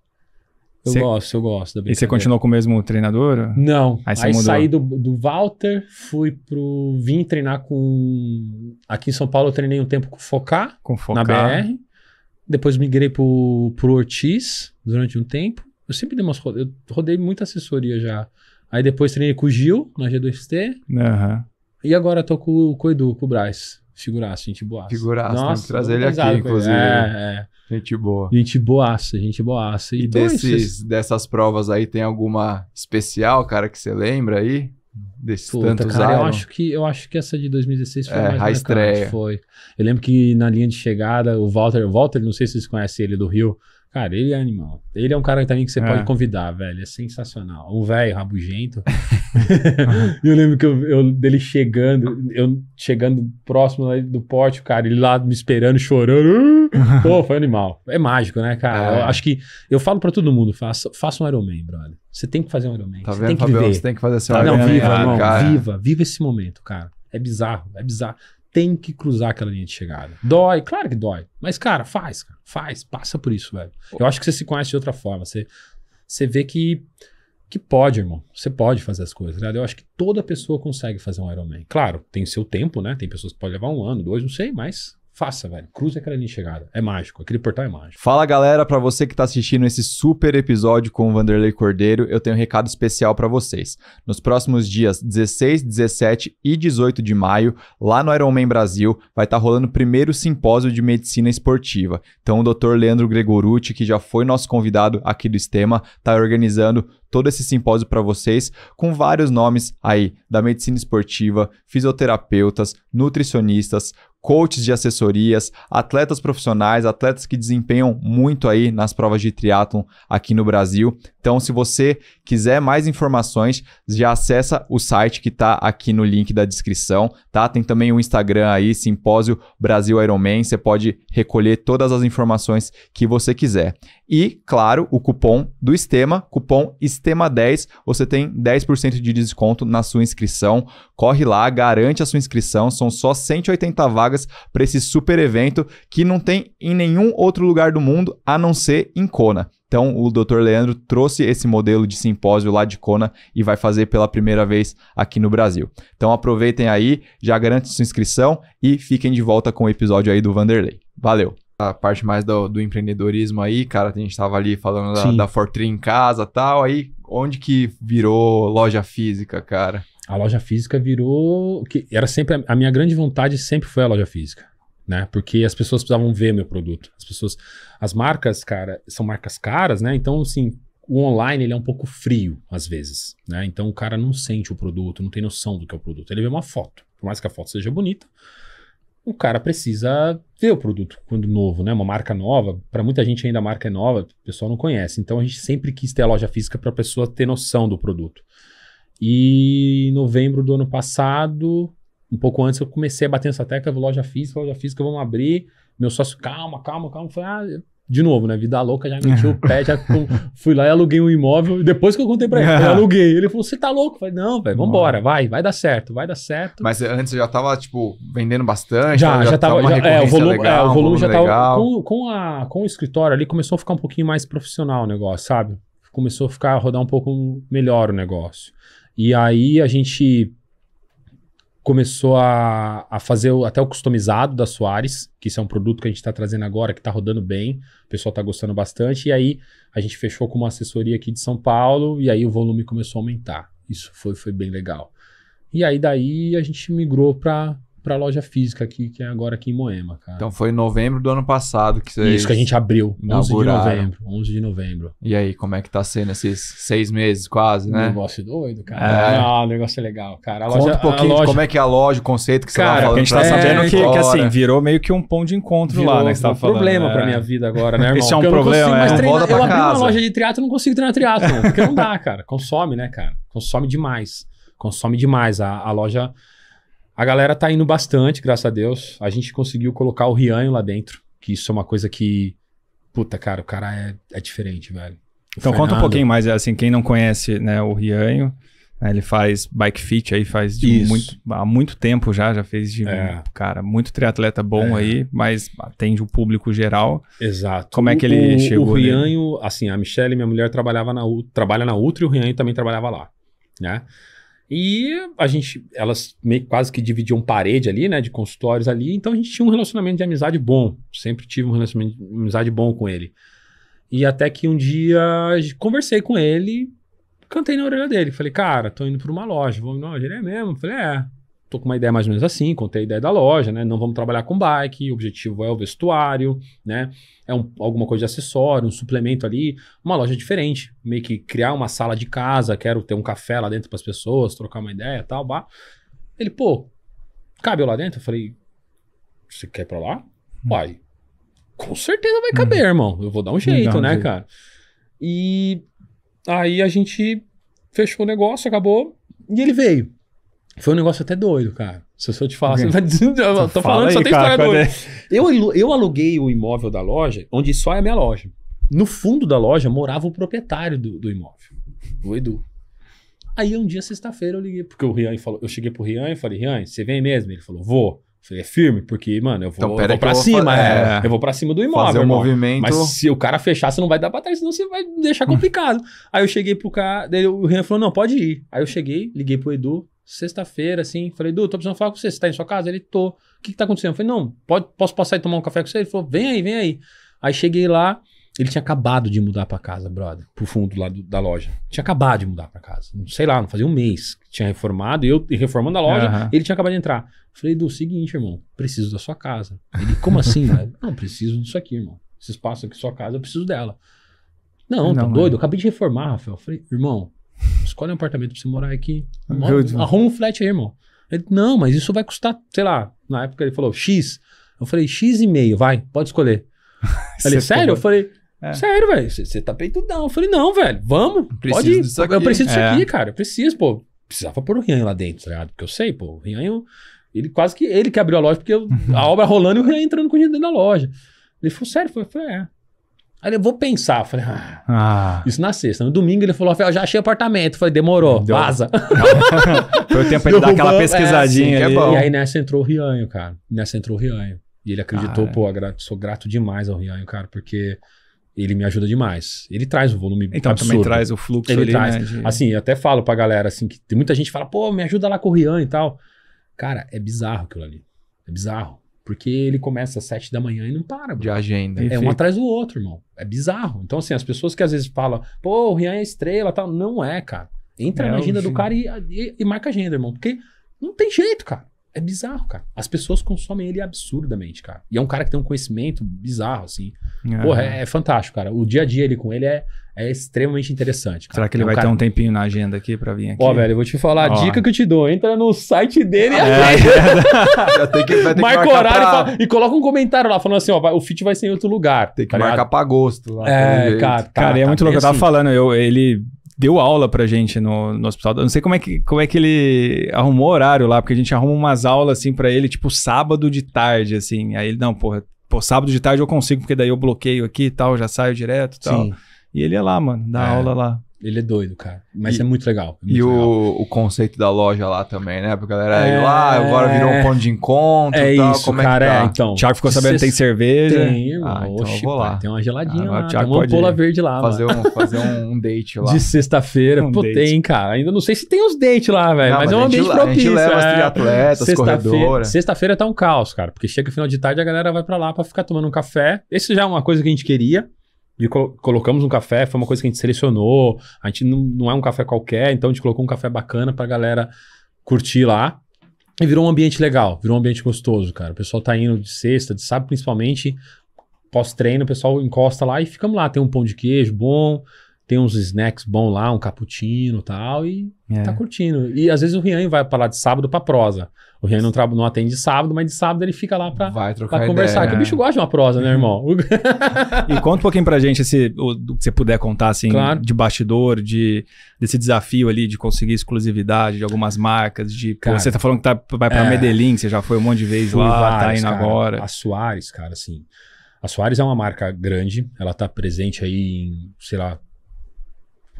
Eu gosto, eu gosto da E você continuou com o mesmo treinador? Não. Aí, aí saí do, do Walter, fui pro. Vim treinar com. Aqui em São Paulo eu treinei um tempo com o Focar, com Focar. na BR. Depois migrei pro, pro Ortiz durante um tempo. Eu sempre dei umas Eu rodei muita assessoria já. Aí depois treinei com o Gil na G2T. Uhum. E agora tô com, com o Edu, com o Braz. Figuraço, gente boa. Figuraço, Nossa, trazer ele aqui, inclusive. É, é. Gente boa. Gente boaça, gente boaça. E então é desses, assim. dessas provas aí, tem alguma especial, cara, que você lembra aí? Desses Puta, tantos cara, eu acho que Eu acho que essa de 2016 foi é, mais a estreia. Foi. Eu lembro que na linha de chegada, o Walter, o Walter, não sei se vocês conhecem ele do Rio, Cara, ele é animal. Ele é um cara também que você é. pode convidar, velho. É sensacional. Um velho rabugento. eu lembro que eu, eu, dele chegando, eu chegando próximo do porte, cara, ele lá me esperando, chorando. Pô, foi animal. É mágico, né, cara? É. Eu acho que eu falo para todo mundo, faça, faça um Ironman, brother. Você tem que fazer um Ironman. Tá você vendo, tem que Fabião? viver. Você tem que fazer seu tá, Ironman. Não, viva, ah, irmão, viva, viva esse momento, cara. É bizarro, é bizarro tem que cruzar aquela linha de chegada. Dói, claro que dói. Mas, cara, faz, cara, faz, passa por isso, velho. Eu acho que você se conhece de outra forma. Você, você vê que, que pode, irmão. Você pode fazer as coisas, né? Eu acho que toda pessoa consegue fazer um Ironman. Claro, tem seu tempo, né? Tem pessoas que podem levar um ano, dois, não sei, mas Faça, velho. Cruze aquela linha de chegada. É mágico. Aquele portal é mágico. Fala, galera. Para você que está assistindo esse super episódio com o Vanderlei Cordeiro, eu tenho um recado especial para vocês. Nos próximos dias 16, 17 e 18 de maio, lá no Ironman Brasil, vai estar tá rolando o primeiro simpósio de medicina esportiva. Então, o Dr. Leandro Gregorucci, que já foi nosso convidado aqui do Estema, está organizando todo esse simpósio para vocês, com vários nomes aí da medicina esportiva, fisioterapeutas, nutricionistas, coaches de assessorias, atletas profissionais, atletas que desempenham muito aí nas provas de triatlon aqui no Brasil. Então, se você quiser mais informações, já acessa o site que está aqui no link da descrição, tá? Tem também o Instagram aí, Simpósio Brasil Ironman, você pode recolher todas as informações que você quiser. E, claro, o cupom do Estema, cupom Estema10, você tem 10% de desconto na sua inscrição. Corre lá, garante a sua inscrição, são só 180 vagas para esse super evento que não tem em nenhum outro lugar do mundo a não ser em Kona. Então, o Dr. Leandro trouxe esse modelo de simpósio lá de Kona e vai fazer pela primeira vez aqui no Brasil. Então, aproveitem aí, já garante sua inscrição e fiquem de volta com o episódio aí do Vanderlei. Valeu! A parte mais do, do empreendedorismo aí, cara, a gente estava ali falando da, da Fortrin em casa tal, aí onde que virou loja física, cara? A loja física virou... que Era sempre... A minha grande vontade sempre foi a loja física né? Porque as pessoas precisavam ver meu produto. As pessoas, as marcas, cara, são marcas caras, né? Então, assim, o online ele é um pouco frio às vezes, né? Então o cara não sente o produto, não tem noção do que é o produto. Ele vê uma foto, por mais que a foto seja bonita, o cara precisa ver o produto quando novo, né? Uma marca nova, para muita gente ainda a marca é nova, o pessoal não conhece. Então a gente sempre quis ter a loja física para a pessoa ter noção do produto. E em novembro do ano passado, um pouco antes eu comecei a bater nessa tecla, loja física, loja física, vamos abrir. Meu sócio, calma, calma, calma. falei, ah, de novo, né? Vida louca, já meti o pé, já fui lá e aluguei um imóvel. Depois que eu contei pra ele, eu aluguei. Ele falou: Você tá louco? falei: Não, velho, vambora, vai, vai dar certo, vai dar certo. Mas antes já tava, tipo, vendendo bastante? Já, já, já tava. Já, é, o volume, legal, é, o volume, já tava. Com, com, a, com o escritório ali começou a ficar um pouquinho mais profissional o negócio, sabe? Começou a ficar, a rodar um pouco melhor o negócio. E aí a gente começou a, a fazer o, até o customizado da Soares, que isso é um produto que a gente está trazendo agora, que está rodando bem, o pessoal está gostando bastante. E aí a gente fechou com uma assessoria aqui de São Paulo, e aí o volume começou a aumentar. Isso foi, foi bem legal. E aí daí a gente migrou para para a loja física aqui, que é agora aqui em Moema, cara. Então foi em novembro do ano passado que você. Isso que a gente abriu, 11 de novembro, 11 de novembro. E aí, como é que tá sendo esses seis meses quase, né? Um negócio doido, cara. É. Ah, o negócio é legal, cara. A Conta um pouquinho loja... como é que é a loja, o conceito que você tá cara, tava falando. a gente tá sabendo é, que, que, assim, virou meio que um ponto de encontro virou, lá, né, que você tava falando. problema é. pra minha vida agora, né, Esse Isso é um problema, é. Treinar, volta pra eu abri uma loja de triatlo, não consigo treinar triatlo, porque não dá, cara. Consome, né, cara? Consome demais. Consome demais a, a loja a galera tá indo bastante, graças a Deus. A gente conseguiu colocar o Rianho lá dentro, que isso é uma coisa que. Puta, cara, o cara é, é diferente, velho. Então Fernando. conta um pouquinho mais, é, assim, quem não conhece né, o Rianho, né, ele faz bike fit aí, faz muito, há muito tempo já, já fez de, é. cara, muito triatleta bom é. aí, mas atende o público geral. Exato. Como é que ele o, chegou? O Rianho, ali? assim, a Michelle, minha mulher, trabalhava na, trabalha na Ultra e o Rianho também trabalhava lá, né? E a gente, elas meio, quase que dividiam parede ali, né, de consultórios ali, então a gente tinha um relacionamento de amizade bom. Sempre tive um relacionamento de amizade bom com ele. E até que um dia conversei com ele, cantei na orelha dele. Falei, cara, tô indo pra uma loja. Vamos na loja? Ele é mesmo? Falei, é tô com uma ideia mais ou menos assim, contei a ideia da loja, né? Não vamos trabalhar com bike, o objetivo é o vestuário, né? É um, alguma coisa de acessório, um suplemento ali, uma loja diferente, meio que criar uma sala de casa, quero ter um café lá dentro para as pessoas, trocar uma ideia, tal, bah. Ele, pô, cabe eu lá dentro? Eu falei, você quer para lá? Vai. Hum. Com certeza vai caber, hum. irmão. Eu vou dar um jeito, Legal, né, cara? E aí a gente fechou o negócio, acabou, e ele veio. Foi um negócio até doido, cara. Se eu te falar, você vai dizer. Eu tô falando, aí, só tem cara, história doida. É? Eu, eu aluguei o imóvel da loja, onde só é a minha loja. No fundo da loja morava o proprietário do, do imóvel, o Edu. Aí um dia, sexta-feira, eu liguei, porque o Rian falou, eu cheguei pro Rian e falei, Rian, você vem mesmo? Ele falou, vou. Eu falei, é firme, porque, mano, eu vou, então, vou pra cima, vou... Né? É, eu vou pra cima do imóvel. Fazer o movimento. Mas se o cara fechar, você não vai dar pra trás, senão você vai deixar complicado. aí eu cheguei pro cara, daí o Rian falou, não, pode ir. Aí eu cheguei, liguei pro Edu, sexta-feira, assim. Falei, Du, tô precisando falar com você. Você tá em sua casa? Ele, tô. O que, que tá acontecendo? Eu falei, não, pode, posso passar e tomar um café com você? Ele falou, vem aí, vem aí. Aí cheguei lá, ele tinha acabado de mudar pra casa, brother, pro fundo lá do, da loja. Tinha acabado de mudar pra casa. Sei lá, não fazia um mês que tinha reformado, e eu reformando a loja, uhum. ele tinha acabado de entrar. Falei, do seguinte, irmão, preciso da sua casa. Ele, como assim, velho? Não, preciso disso aqui, irmão. Esse espaço aqui, sua casa, eu preciso dela. Não, tá não tá doido? É. Eu acabei de reformar, Rafael. Falei, irmão, Escolhe um apartamento pra você morar aqui. É Mora, arruma um flat aí, irmão. Ele, não, mas isso vai custar, sei lá, na época ele falou X. Eu falei, X e meio, vai, pode escolher. Ele, sério? Eu falei, é. sério, velho, você tá peitudão. Eu falei, não, velho, vamos, preciso pode ir. Disso aqui. Eu preciso disso é. aqui, cara, eu preciso, pô. Precisava pôr o Rian lá dentro, tá ligado? Porque eu sei, pô, o Rian, ele quase que, ele que abriu a loja, porque eu, a obra rolando e o Rian entrando com o dinheiro dentro da loja. Ele falou, sério? Eu falei, é. Aí eu vou pensar. Falei, ah, ah. isso na sexta. No domingo ele falou, eu já achei apartamento. Falei, demorou, Deu. vaza. Foi o tempo ele dar aquela é, pesquisadinha. É, assim, é e aí nessa entrou o Rianho, cara. Nessa entrou o Rianho. E ele acreditou, pô, sou grato demais ao Rianho, cara, porque ele me ajuda demais. Ele traz o volume Então absurdo. também traz o fluxo ele ali, traz, né, Assim, eu até falo pra galera, assim, que tem muita gente que fala, pô, me ajuda lá com o Rianho e tal. Cara, é bizarro aquilo ali. É bizarro. Porque ele começa às sete da manhã e não para. De agenda. É Enfim. um atrás do outro, irmão. É bizarro. Então, assim, as pessoas que às vezes falam, pô, o Rian é estrela tal. Não é, cara. Entra é, na agenda do cara e, e, e marca a agenda, irmão. Porque não tem jeito, cara. É bizarro, cara. As pessoas consomem ele absurdamente, cara. E é um cara que tem um conhecimento bizarro, assim. É. Porra, é, é fantástico, cara. O dia a dia ele com ele é, é extremamente interessante. Cara. Será que ele é um vai cara... ter um tempinho na agenda aqui pra vir aqui? Ó, velho, eu vou te falar a Ó. dica que eu te dou. Entra no site dele é, e é que, Marca o horário pra... e coloca um comentário lá falando assim, ó, o fit vai ser em outro lugar. Tem que tá marcar ligado? pra agosto lá. É, cara, tá, cara, cara, é tá, muito louco. É assim. Eu tava falando, eu, ele deu aula pra gente no, no hospital. Eu não sei como é, que, como é que ele arrumou horário lá, porque a gente arruma umas aulas assim para ele, tipo sábado de tarde, assim. Aí ele, não, porra, pô, sábado de tarde eu consigo, porque daí eu bloqueio aqui e tal, já saio direto e tal. Sim. E ele ia lá, mano, dar é. aula lá. Ele é doido, cara. Mas e, é muito legal. É muito e legal. O, o conceito da loja lá também, né? Pra galera ah, é, ir lá, agora virou um ponto de encontro. É tal, isso, como cara. É que tá? é, então, Thiago ficou sabendo que tem cerveja. Tem, irmão. Ah, então vou lá. Pai, tem uma geladinha ah, lá. Tem uma ampola verde lá. Fazer, um, fazer um, um date lá. De sexta-feira. Um Pô, date. tem, cara. Ainda não sei se tem os dates lá, velho. Mas, mas é um ambiente propício. A gente leva é. as assim triatletas, sexta corredoras. Sexta-feira tá um caos, cara. Porque chega final de tarde a galera vai pra lá pra ficar tomando um café. Esse já é uma coisa que a gente queria. E col colocamos um café, foi uma coisa que a gente selecionou. A gente não, não é um café qualquer, então a gente colocou um café bacana pra galera curtir lá. E virou um ambiente legal, virou um ambiente gostoso, cara. O pessoal tá indo de sexta, de sábado principalmente, pós-treino, o pessoal encosta lá e ficamos lá. Tem um pão de queijo bom, tem uns snacks bom lá, um cappuccino e tal, e é. tá curtindo. E às vezes o Rian vai pra lá de sábado pra prosa. O Rian não, não atende de sábado, mas de sábado ele fica lá pra, vai trocar pra conversar. Ideia, que né? o bicho é. gosta de uma prosa, né, irmão? Uhum. e conta um pouquinho pra gente o que você puder contar, assim, claro. de bastidor, de, desse desafio ali de conseguir exclusividade de algumas marcas, de. Cara, pô, você tá falando que tá, vai pra é, Medellín, você já foi um monte de vezes lá, vários, tá indo cara, agora. A Soares, cara, assim. A Soares é uma marca grande, ela tá presente aí em, sei lá,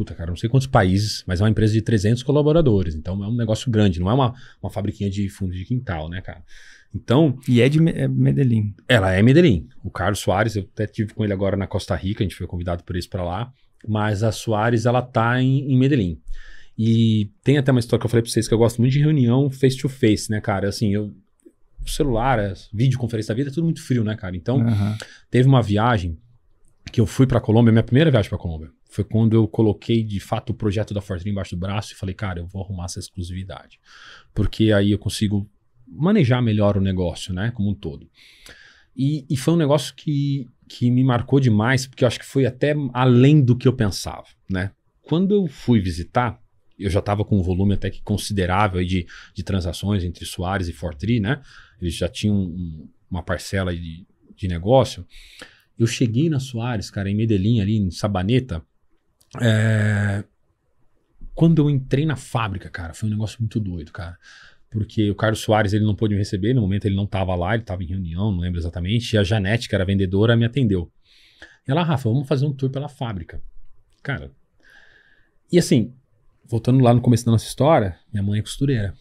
puta, cara, não sei quantos países, mas é uma empresa de 300 colaboradores. Então é um negócio grande, não é uma, uma fabriquinha de fundo de quintal, né, cara? Então. E é de é Medellín. Ela é Medellín. O Carlos Soares, eu até tive com ele agora na Costa Rica, a gente foi convidado por eles para lá. Mas a Soares, ela tá em, em Medellín. E tem até uma história que eu falei para vocês que eu gosto muito de reunião face to face, né, cara? Assim, eu. O celular, videoconferência da vida, é tudo muito frio, né, cara? Então, uhum. teve uma viagem que eu fui para Colômbia, minha primeira viagem para Colômbia, foi quando eu coloquei de fato o projeto da Fortri embaixo do braço e falei, cara, eu vou arrumar essa exclusividade, porque aí eu consigo manejar melhor o negócio, né, como um todo. E, e foi um negócio que, que me marcou demais, porque eu acho que foi até além do que eu pensava, né? Quando eu fui visitar, eu já estava com um volume até que considerável de, de transações entre Soares e Fortri, né? Eles já tinham um, uma parcela de, de negócio. Eu cheguei na Soares, cara, em Medellín, ali em Sabaneta. É... Quando eu entrei na fábrica, cara, foi um negócio muito doido, cara. Porque o Carlos Soares, ele não pôde me receber, no momento ele não estava lá, ele estava em reunião, não lembro exatamente. E a Janete, que era vendedora, me atendeu. Ela, Rafa, vamos fazer um tour pela fábrica. Cara, e assim, voltando lá no começo da nossa história, minha mãe é costureira.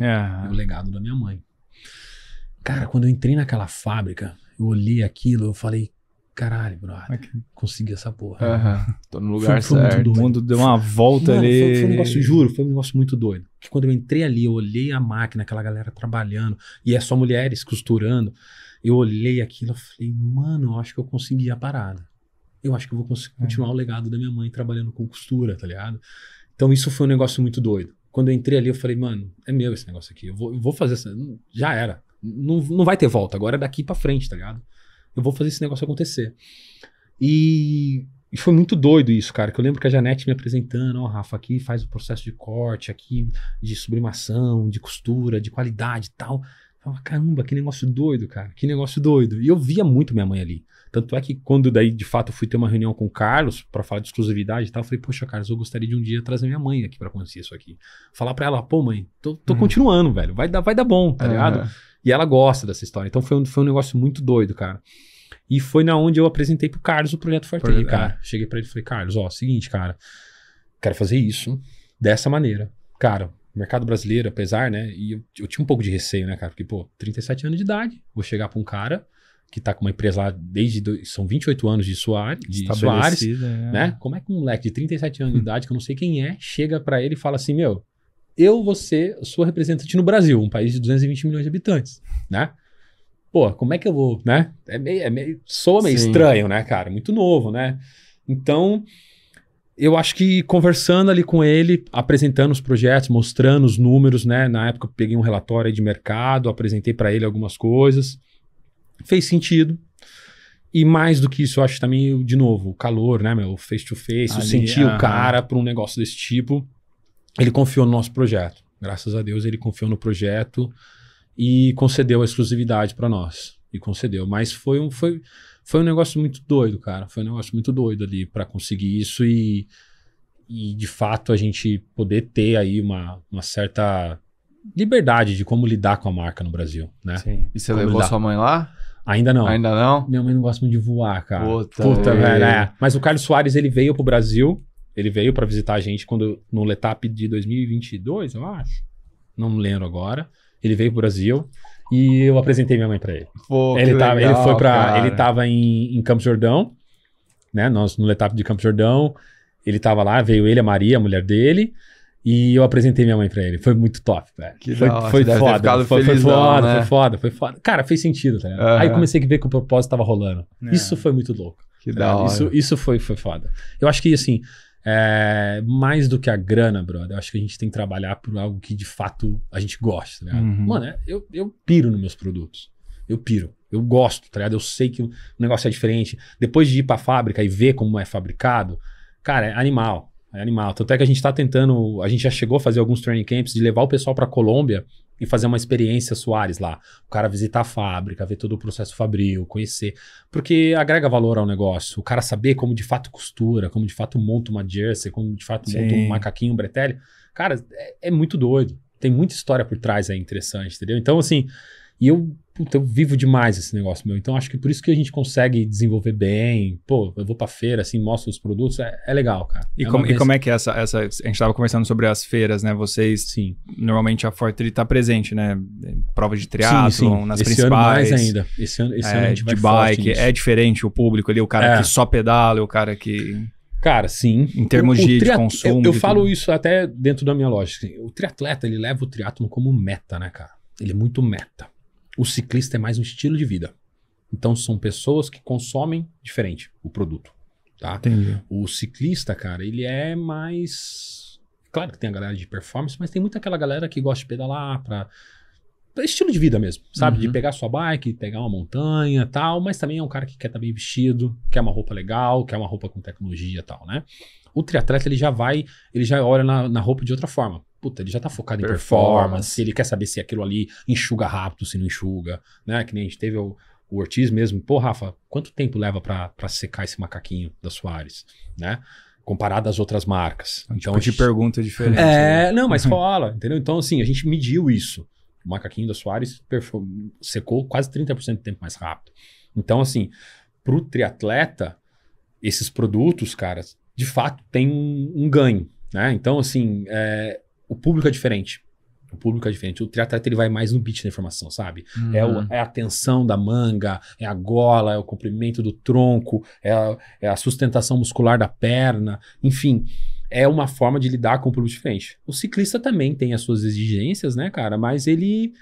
É. é o legado da minha mãe. Cara, quando eu entrei naquela fábrica, eu olhei aquilo, eu falei, caralho, brother, okay. consegui essa porra. Uhum. Tô no lugar foi, certo. o mundo deu uma volta Mano, ali. Foi, foi, um negócio, juro, foi um negócio muito doido. Que quando eu entrei ali, eu olhei a máquina, aquela galera trabalhando, e é só mulheres costurando. Eu olhei aquilo, eu falei, mano, eu acho que eu consegui a parada. Eu acho que eu vou é. continuar o legado da minha mãe trabalhando com costura, tá ligado? Então isso foi um negócio muito doido. Quando eu entrei ali, eu falei, mano, é meu esse negócio aqui. Eu vou, eu vou fazer. Essa... Já era. Não, não vai ter volta. Agora é daqui pra frente, tá ligado? eu vou fazer esse negócio acontecer. E, e foi muito doido isso, cara, que eu lembro que a Janete me apresentando, ó, oh, Rafa, aqui faz o processo de corte, aqui de sublimação, de costura, de qualidade e tal. Eu falava, caramba, que negócio doido, cara, que negócio doido. E eu via muito minha mãe ali. Tanto é que quando daí, de fato, fui ter uma reunião com o Carlos para falar de exclusividade e tal, eu falei, poxa, Carlos, eu gostaria de um dia trazer minha mãe aqui para conhecer isso aqui. Falar para ela, pô, mãe, tô, tô hum. continuando, velho. Vai dar, vai dar bom, tá é. ligado? E ela gosta dessa história. Então foi um, foi um negócio muito doido, cara. E foi na onde eu apresentei pro Carlos o projeto Forte. cara. É. Cheguei para ele e falei, Carlos, ó, seguinte, cara, quero fazer isso dessa maneira. Cara, mercado brasileiro, apesar, né? E eu, eu, tinha um pouco de receio, né, cara? Porque, pô, 37 anos de idade, vou chegar pra um cara que tá com uma empresa lá desde. Do, são 28 anos de Soares, de Soares é. né? Como é que um moleque de 37 anos de idade, que eu não sei quem é, chega para ele e fala assim: meu, eu vou ser sua representante no Brasil, um país de 220 milhões de habitantes, né? Pô, como é que eu vou, né? É meio, é meio, soa meio Sim. estranho, né, cara? Muito novo, né? Então, eu acho que conversando ali com ele, apresentando os projetos, mostrando os números, né? Na época eu peguei um relatório de mercado, apresentei para ele algumas coisas. Fez sentido. E mais do que isso, eu acho também, de novo, o calor, né, meu? Face to face, eu senti o cara para um negócio desse tipo ele confiou no nosso projeto. Graças a Deus ele confiou no projeto e concedeu a exclusividade para nós. E concedeu. Mas foi um, foi, foi um negócio muito doido, cara. Foi um negócio muito doido ali para conseguir isso e, e, de fato, a gente poder ter aí uma, uma certa liberdade de como lidar com a marca no Brasil, né? Sim. E você como levou lidar. sua mãe lá? Ainda não. Ainda não? Minha mãe não gosta muito de voar, cara. Puta, Puta velho. É. Mas o Carlos Soares, ele veio pro Brasil ele veio para visitar a gente quando no Letap de 2022, eu acho. Não me lembro agora. Ele veio pro Brasil e eu apresentei minha mãe para ele. Pô, ele, tava, legal, ele foi para ele tava em, em Campos Jordão, né? Nós no Letap de Campos Jordão, ele tava lá, veio ele, a Maria, a mulher dele. E eu apresentei minha mãe pra ele. Foi muito top, velho. Que foi, legal, foi, foda. Foi, felizão, foi, foda, né? foi, foda, foi foda, Cara, fez sentido, tá Uhum. Aí comecei a ver que o propósito tava rolando. É. Isso foi muito louco. Que tá da hora. Isso, isso foi, foi foda. Eu acho que, assim, é, mais do que a grana, brother, eu acho que a gente tem que trabalhar por algo que de fato a gente gosta, tá uhum. Mano, é, eu, eu piro nos meus produtos. Eu piro. Eu gosto, tá ligado? Eu sei que o negócio é diferente. Depois de ir pra fábrica e ver como é fabricado, cara, é animal. É animal. Tanto é que a gente tá tentando. A gente já chegou a fazer alguns training camps de levar o pessoal pra Colômbia e fazer uma experiência Soares lá. O cara visitar a fábrica, ver todo o processo fabril, conhecer. Porque agrega valor ao negócio. O cara saber como de fato costura, como de fato monta uma jersey, como de fato Sim. monta um macaquinho, um bretelle. Cara, é, é muito doido. Tem muita história por trás aí interessante, entendeu? Então, assim, e eu, puta, eu vivo demais esse negócio meu. Então acho que por isso que a gente consegue desenvolver bem. Pô, eu vou pra feira, assim, mostro os produtos. É, é legal, cara. E, é como, e como é que é essa, essa. A gente tava conversando sobre as feiras, né? Vocês. Sim. Normalmente a Forte tá presente, né? Prova de triatlon, sim, sim. nas esse principais. Ano mais ainda. Esse ano, esse é, ano a gente De bike. É diferente o público ali, o cara é. que só pedala, o cara que. Cara, sim. Em termos o, o de, consumo. Eu, eu falo tudo. isso até dentro da minha lógica. Assim, o triatleta, ele leva o triatlo como meta, né, cara? Ele é muito meta. O ciclista é mais um estilo de vida. Então são pessoas que consomem diferente o produto, tá? O ciclista, cara, ele é mais claro que tem a galera de performance, mas tem muita aquela galera que gosta de pedalar para estilo de vida mesmo, sabe? Uhum. De pegar sua bike, pegar uma montanha tal, mas também é um cara que quer estar tá bem vestido, quer uma roupa legal, quer uma roupa com tecnologia tal, né? O triatleta ele já vai, ele já olha na, na roupa de outra forma puta, ele já tá focado em performance, ele quer saber se aquilo ali enxuga rápido, se não enxuga, né? Que nem a gente teve o, o Ortiz mesmo. Pô, Rafa, quanto tempo leva para secar esse macaquinho da Soares, né? Comparado às outras marcas. É então, tipo gente... de pergunta diferente. É, né? não, mas uhum. rola, entendeu? Então, assim, a gente mediu isso. O macaquinho da Soares secou quase 30% do tempo mais rápido. Então, assim, pro triatleta, esses produtos, cara, de fato tem um, um ganho, né? Então, assim, é, o público é diferente. O público é diferente. O triatleta ele vai mais no beat da informação, sabe? Uhum. É, o, uhum. é, a tensão da manga, é a gola, é o comprimento do tronco, é a, é a, sustentação muscular da perna, enfim. É uma forma de lidar com o público diferente. O ciclista também tem as suas exigências, né, cara? Mas ele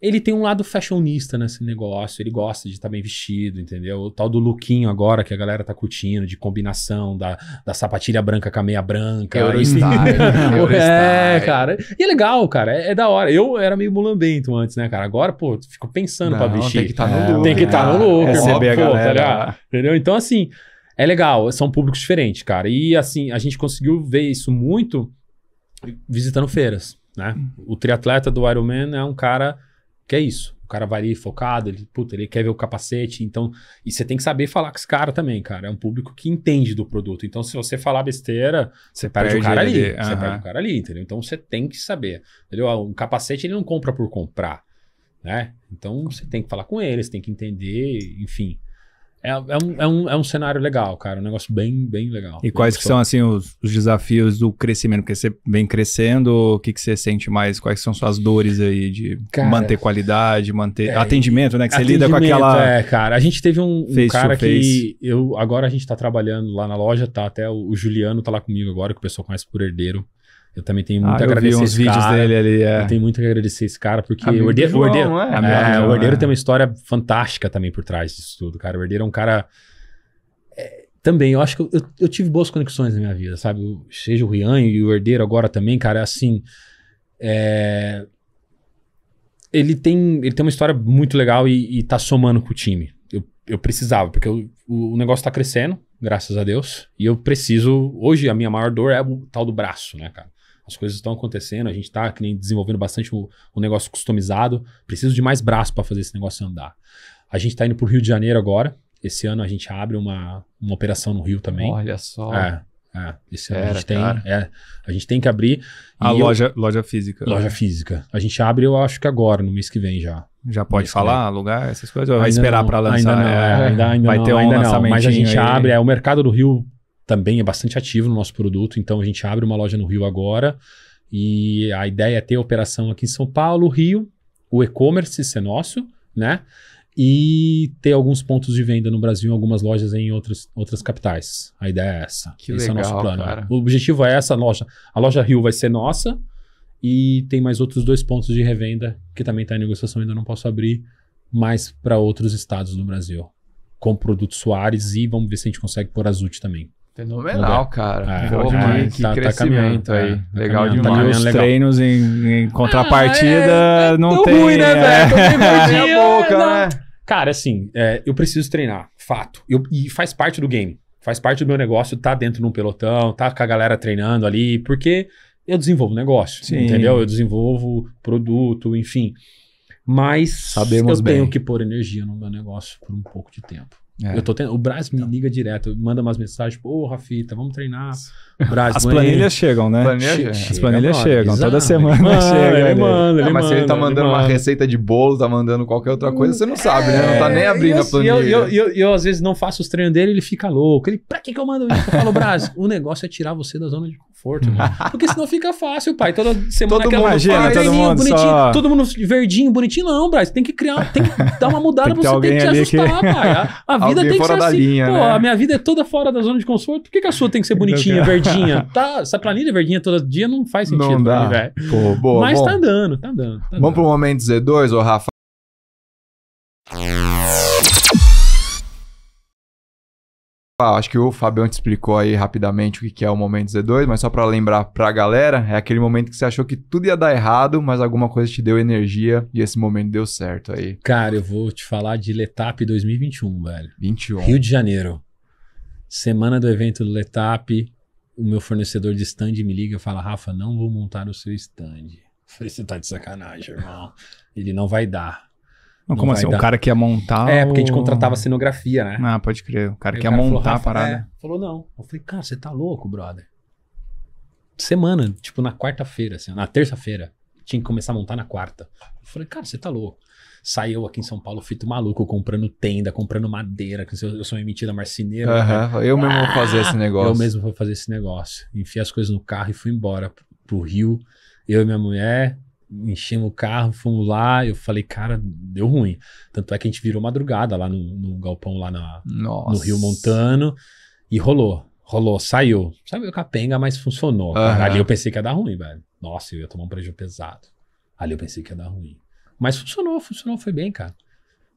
ele tem um lado fashionista nesse negócio, ele gosta de estar tá bem vestido, entendeu? O tal do lookinho agora que a galera tá curtindo, de combinação da, da sapatilha branca com a meia branca. Eurostyle. Né? é, cara. E é legal, cara, é, é da hora. Eu era meio mulambento antes, né, cara? Agora, pô, fico pensando para pra vestir. Tá é, tem que estar né? tá no louco Tem que estar tá no louco, é, irmão, pô, galera. tá Entendeu? Então, assim, é legal, são públicos diferentes, cara. E, assim, a gente conseguiu ver isso muito visitando feiras, né? O triatleta do Ironman é um cara que é isso. O cara vai ali focado, ele, puta, ele quer ver o capacete, então. E você tem que saber falar com esse cara também, cara. É um público que entende do produto. Então, se você falar besteira, você perde o cara ali. ali. Uhum. Você perde o cara ali, entendeu? Então você tem que saber. Entendeu? Ah, um capacete ele não compra por comprar. Né? Então você tem que falar com ele, você tem que entender, enfim. É, é, um, é, um, é um cenário legal, cara. Um negócio bem, bem legal. E quais quais são, assim, os, os, desafios do crescimento? Porque você vem crescendo, o que, que você sente mais? Quais são suas dores aí de cara, manter qualidade, manter... É, atendimento, né? Que você lida com aquela... É, cara. A gente teve um, um cara que... Eu, agora a gente tá trabalhando lá na loja, tá? Até o, o Juliano tá lá comigo agora, que o pessoal conhece por herdeiro. Eu também tenho ah, muito ah, a agradecer. Eu vi uns vídeos cara. dele ali. É. Eu tenho muito a agradecer esse cara, porque o Herdeiro. João, o Herdeiro, é? é, o Herdeiro é. tem uma história fantástica também por trás disso tudo, cara. O Herdeiro é um cara. É, também, eu acho que eu, eu, eu, tive boas conexões na minha vida, sabe? Seja o Rian e o Herdeiro agora também, cara, é assim. É, ele tem, ele tem uma história muito legal e, e tá somando com o time. Eu, eu precisava, porque eu, o negócio tá crescendo, graças a Deus. E eu preciso. Hoje, a minha maior dor é o tal do braço, né, cara? as coisas estão acontecendo, a gente está desenvolvendo bastante o, o, negócio customizado. Preciso de mais braço para fazer esse negócio andar. A gente está indo para o Rio de Janeiro agora. Esse ano a gente abre uma, uma operação no Rio também. Olha só. É, é, esse ano Era, a, gente tem, é, a gente tem que abrir. A loja, eu, loja física. Loja física. A gente abre, eu acho que agora, no mês que vem já. Já pode falar, lugar, essas coisas? Ou vai esperar para lançar? Ainda não, é. é, ainda, ainda vai não, ter um ainda não. Mas a gente aí. abre, é, o mercado do Rio também é bastante ativo no nosso produto. Então a gente abre uma loja no Rio agora e a ideia é ter a operação aqui em São Paulo, Rio, o e-commerce ser é nosso, né? E ter alguns pontos de venda no Brasil, algumas lojas em outras, outras capitais. A ideia é essa. Que Esse legal, é o nosso plano. Cara. O objetivo é essa loja. A loja Rio vai ser nossa e tem mais outros dois pontos de revenda que também está em negociação, ainda não posso abrir mais para outros estados do Brasil. Com produtos Soares e vamos ver se a gente consegue pôr Azul também. Fenomenal, cara. É, Pô, é, que tá, tá crescimento é, tá aí. legal demais. Tá os legal. treinos em, em contrapartida é, é, não tem... ruim, né, velho? É, boca, né? Cara, assim, eu preciso treinar, fato. Eu, e faz parte do game. Faz parte do meu negócio, tá dentro de um pelotão, tá com a galera treinando ali, porque eu desenvolvo negócio, Sim. entendeu? Eu desenvolvo produto, enfim. Mas Sabemos eu bem. tenho que pôr energia no meu negócio por um pouco de tempo. É. Eu tô tendo, o Braz me então. liga direto, manda umas mensagens, pô, tipo, Rafita, vamos treinar. Braz, as planilhas chegam, né? Planilha, che as planilhas mano, chegam, toda semana chega. Ele manda, ele não, ah, mas manda, se ele tá mandando ele uma manda. receita de bolo, tá mandando qualquer outra coisa, você não sabe, é, né? Não tá nem é, abrindo eu, a planilha. Eu, eu, eu, eu, às vezes não faço os treinos dele, ele fica louco. Ele, pra que, que eu mando isso? Eu falo, Braz, o negócio é tirar você da zona de conforto conforto, irmão. Uhum. Porque senão fica fácil, pai. Toda semana todo aquela imagina, ah, todo mundo bonitinho, só... todo mundo verdinho, bonitinho. Não, Braz, tem que criar, tem que dar uma mudada, tem você tem que se ajustar, que... pai. A, a vida tem que ser assim. Linha, Pô, né? a minha vida é toda fora da zona de conforto. Por que, que a sua tem que ser bonitinha, verdinha? Tá, essa planilha verdinha todo dia não faz sentido, não dá. Mas bom. tá andando, tá andando. Tá Vamos andando. pro momento Z2, ô Rafa? Ah, acho que o Fabião te explicou aí rapidamente o que é o momento Z2, mas só para lembrar para a galera, é aquele momento que você achou que tudo ia dar errado, mas alguma coisa te deu energia e esse momento deu certo aí. Cara, eu vou te falar de Letap 2021, velho. 21. Rio de Janeiro. Semana do evento do Letap, o meu fornecedor de stand me liga e fala: "Rafa, não vou montar o seu stand". Eu falei: "Você tá de sacanagem, irmão. Ele não vai dar". Não, como assim? O cara que ia montar. É, porque a gente contratava cenografia, né? Ah, pode crer. O cara que ia montar falou, a parada. É. Falou, não. Eu falei, cara, você tá louco, brother. Semana, tipo, na quarta-feira, assim, na terça-feira. Tinha que começar a montar na quarta. Eu falei, cara, você tá louco. Saiu aqui em São Paulo, fito maluco, comprando tenda, comprando madeira, que eu sou emitida marceneira. Né? Uhum, eu mesmo ah, vou fazer esse negócio. Eu mesmo vou fazer esse negócio. Enfiei as coisas no carro e fui embora pro Rio. Eu e minha mulher, enchemos o carro, fomos lá. Eu falei, cara, deu ruim. Tanto é que a gente virou madrugada lá no, no galpão, lá na, no Rio Montano. E rolou, rolou, saiu. Saiu capenga, mas funcionou. Uhum. Ali eu pensei que ia dar ruim, velho. Nossa, eu ia tomar um prejuízo pesado. Ali eu pensei que ia dar ruim. Mas funcionou, funcionou, foi bem, cara.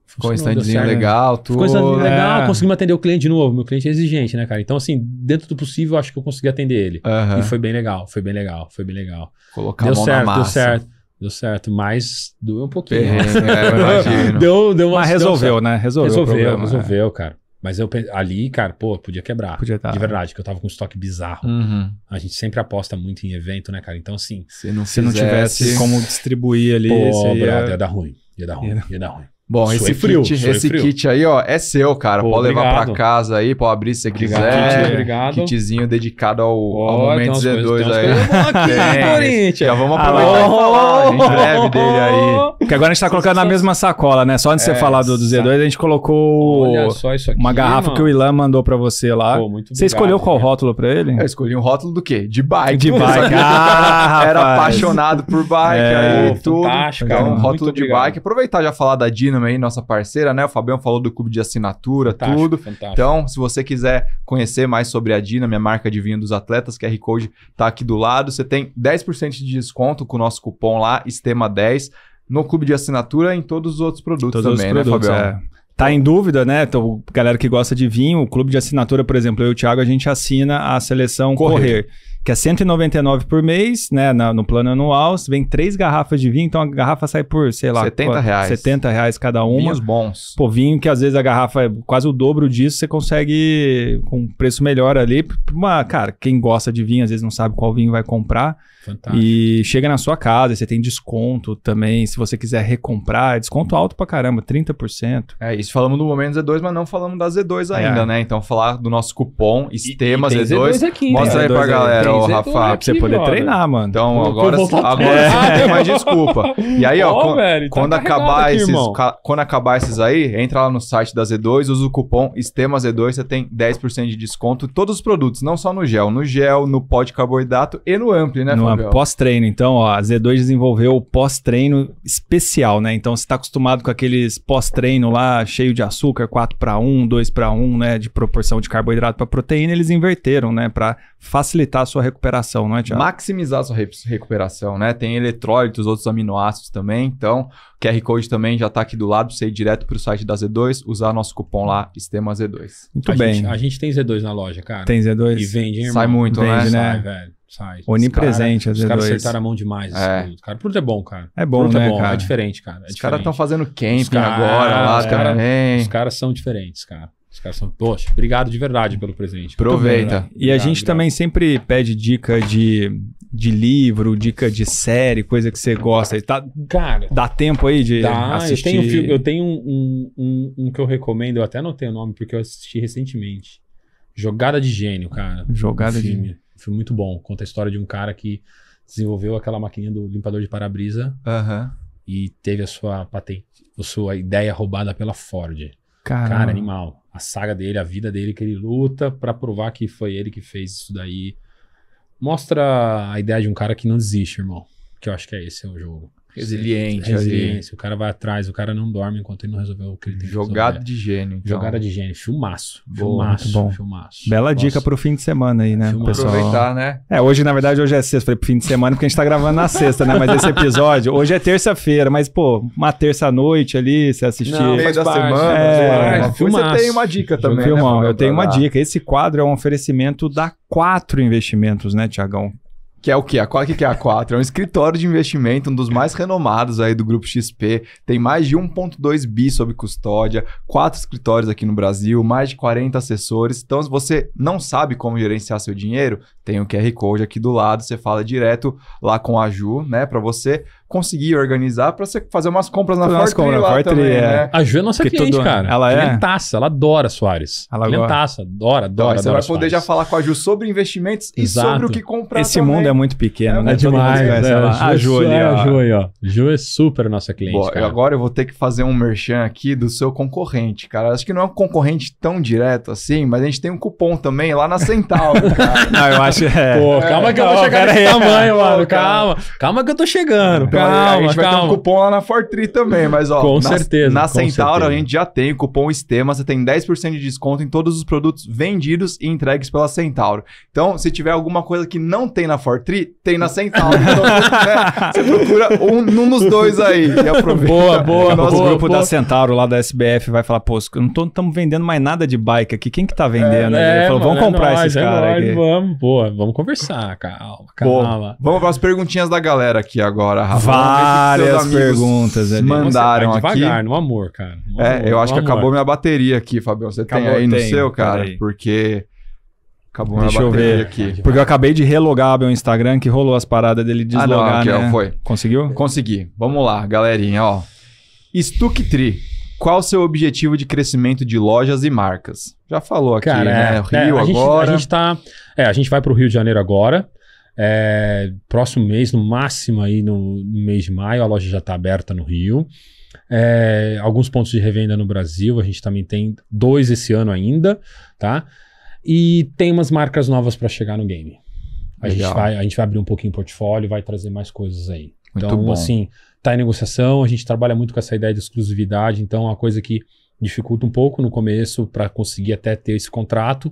Ficou um standzinho né? legal, tudo. Ficou um standzinho né? legal, conseguimos atender o cliente de novo. Meu cliente é exigente, né, cara? Então, assim, dentro do possível, acho que eu consegui atender ele. Uhum. E foi bem legal, foi bem legal, foi bem legal. Colocar deu certo, deu certo. Deu certo, mas doeu um pouquinho. né? deu, deu uma, mas resolveu, né? Resolveu, resolveu, problema, né? resolveu é. cara. Mas eu ali, cara, pô, podia quebrar. Podia estar, tá. de verdade, que eu tava com um estoque bizarro. Uhum. A gente sempre aposta muito em evento, né, cara? Então, assim. Se não, se fizesse, não tivesse como distribuir ali. Pô, ia... brother, ia dar ruim. Ia dar ruim. ia dar ruim. Bom, Suei esse, frio, kit, esse frio. kit aí, ó, é seu, cara. Pô, pode obrigado. levar para casa aí, pode abrir se obrigado, quiser. Kit, obrigado. Kitzinho dedicado ao, oh, ao Momento Z2 coisas, aí. Aqui, Corinthians. já vamos aproveitar Alô. e falar em breve dele aí. Porque agora a gente tá colocando na mesma sacola, né? Só antes de é, você falar do, do Z2, a gente colocou aqui, uma garrafa mano. que o Ilan mandou pra você lá. Pô, muito você escolheu qual né? rótulo pra ele? Eu escolhi um rótulo do quê? De bike. De bike. Ah, era apaixonado por bike é, aí, tudo. Fantástico, então, cara. Um rótulo de bike. Aproveitar já falar da Dino Premium aí, nossa parceira, né? O Fabião falou do clube de assinatura, fantástico, tudo. Fantástico. Então, se você quiser conhecer mais sobre a Dina, minha marca de vinho dos atletas, QR Code tá aqui do lado. Você tem 10% de desconto com o nosso cupom lá, Estema 10, no clube de assinatura e em todos os outros produtos todos também, né, produtos, né, Fabião? É tá em dúvida, né? Então, galera que gosta de vinho, o clube de assinatura, por exemplo, eu e o Thiago, a gente assina a seleção Correr. Correr que é 199 por mês, né? Na, no plano anual, você vem três garrafas de vinho, então a garrafa sai por, sei lá, 70 reais. 70 reais cada uma. Vinhos bons. Pô, vinho que às vezes a garrafa é quase o dobro disso, você consegue com um preço melhor ali. Uma, cara, quem gosta de vinho às vezes não sabe qual vinho vai comprar. Fantástico. E chega na sua casa, você tem desconto também, se você quiser recomprar, é desconto alto pra caramba, 30%. É, isso falamos do momento Z2, mas não falamos da Z2 ainda, é. né? Então falar do nosso cupom, Estema Z2, Z2 aqui, mostra aí pra Z2 é galera, ô, Rafa. Pra você poder treinar, mano. Então agora, agora é. você tem mais desculpa. E aí, ó, velho, tá quando, tá acabar esses, quando acabar esses aí, entra lá no site da Z2, usa o cupom STEMA-Z2, você tem 10% de desconto em todos os produtos, não só no gel, no gel, no pó de carboidrato e no Ampli, né, No pós-treino, então, ó, a Z2 desenvolveu o pós-treino especial, né? Então, você tá acostumado com aqueles pós-treino lá, cheio de açúcar, 4 para 1, 2 para 1, né, de proporção de carboidrato para proteína, eles inverteram, né, para facilitar a sua sua recuperação, não é, Tiago? Maximizar a sua re recuperação, né? Tem eletrólitos, outros aminoácidos também. Então, o QR Code também já está aqui do lado, você ir direto para o site da Z2, usar nosso cupom lá, Sistema Z2. Muito a bem. Gente, a gente tem Z2 na loja, cara. Tem Z2? E vende, irmão? Sai muito, vende, né? né? Sai, velho. Sai. Onipresente, vezes. Os caras acertaram a mão demais. É. cara. O produto é bom, cara. É bom, é né, é bom, cara? É diferente, cara. É os caras estão fazendo camping cara, agora lá cara, também. Os caras são diferentes, cara. Os caras são, poxa, obrigado de verdade pelo presente. Aproveita. Bem, né? e a gente obrigado. também sempre pede dica de, de livro, dica de série, coisa que você gosta. Tá, cara, dá tempo aí de dá, assistir? Eu tenho, eu tenho um, um, um, um que eu recomendo, eu até não tenho o nome porque eu assisti recentemente. Jogada de Gênio, cara. Jogada um filme, de Gênio. Foi muito bom. Conta a história de um cara que desenvolveu aquela maquininha do limpador de para-brisa e teve a sua patente, a sua ideia roubada pela Ford. Caramba. Cara, animal. A saga dele, a vida dele, que ele luta para provar que foi ele que fez isso daí. Mostra a ideia de um cara que não desiste, irmão. Que eu acho que é esse é o jogo. Resiliente. Resiliência. O cara vai atrás, o cara não dorme enquanto ele não resolveu o que ele tem Jogado de gênio. Então. Jogada de gênio. Filmaço. Boa, Bom. Filmaço. Bela Nossa. dica pro fim de semana aí, né, filmaço. pessoal? Aproveitar, né? É, hoje, na verdade, hoje é sexta. Falei pro fim de semana porque a gente tá gravando na sexta, né? Mas esse episódio, hoje é terça-feira, mas, pô, uma terça-noite ali, você assistir. No meio da parte, semana. É, é filmaço. Você tem uma dica também, né, Filmão, né, eu tenho uma dica. Esse quadro é um oferecimento da Quatro Investimentos, né, Tiagão? Que é o quê? A qual é que é a 4? É um escritório de investimento, um dos mais renomados aí do grupo XP. Tem mais de 1.2 bi sob custódia, quatro escritórios aqui no Brasil, mais de 40 assessores. Então, se você não sabe como gerenciar seu dinheiro, tem o QR Code aqui do lado, você fala direto lá com a Ju, né, para você conseguir organizar para você fazer umas compras na Fortri lá também, é. né? A Ju é nossa cliente, cara. Ela é? Clientaça, ela adora Soares. Ela Clientaça, adora, adora, então, adora Você vai Soares. poder já falar com a Ju sobre investimentos Exato. e sobre o que comprar Esse também. mundo é muito pequeno, é, né? É demais. Conhece, é, é a Ju, é ali, ó. A Ju aí, ó. Ju é super nossa cliente, Boa, Agora eu vou ter que fazer um merchan aqui do seu concorrente, cara. Acho que não é um concorrente tão direto assim, mas a gente tem um cupom também lá na Central, cara. não, eu acho... É. Pô, calma que eu vou chegar nesse tamanho, mano. Calma. Calma que eu tô chegando calma, a gente vai ter um cupom lá na Fortri também, mas ó. Com na, certeza. Na Centauro a gente já tem o cupom STEMA, você tem 10% de desconto em todos os produtos vendidos e entregues pela Centauro. Então, se tiver alguma coisa que não tem na Fortri, tem na Centauro. Então, né, você procura um, um dos dois aí e aproveita. Boa, é boa, Nosso boa, grupo boa. da Centauro lá da SBF vai falar, pô, não estamos vendendo mais nada de bike aqui, quem que tá vendendo? É, é falou, vamos é comprar nóis, esses é caras aqui. Vamos, boa vamos conversar, calma, calma. Boa. Vamos para as perguntinhas da galera aqui agora, Rafa. Várias perguntas ali. Mandaram aqui. Devagar, no amor, cara. No é, amor, eu acho que amor. acabou minha bateria aqui, Fabião. Você acabou, tem aí no tenho, seu, cara? Peraí. Porque. Acabou Deixa eu ver aqui. Porque eu acabei de relogar meu Instagram, que rolou as paradas dele deslogar, ah, não, né? foi. Conseguiu? Consegui. Vamos lá, galerinha, ó. Stuctri, qual o seu objetivo de crescimento de lojas e marcas? Já falou aqui, Cara, né? É, Rio é, a agora. Gente, a gente tá, é, a gente vai para o Rio de Janeiro agora. É, próximo mês, no máximo aí no, no mês de maio, a loja já está aberta no Rio. É, alguns pontos de revenda no Brasil, a gente também tem dois esse ano ainda, tá? E tem umas marcas novas para chegar no game. A gente, vai, a gente vai abrir um pouquinho o portfólio, vai trazer mais coisas aí. Muito então, bom. assim, tá em negociação, a gente trabalha muito com essa ideia de exclusividade, então é uma coisa que dificulta um pouco no começo para conseguir até ter esse contrato,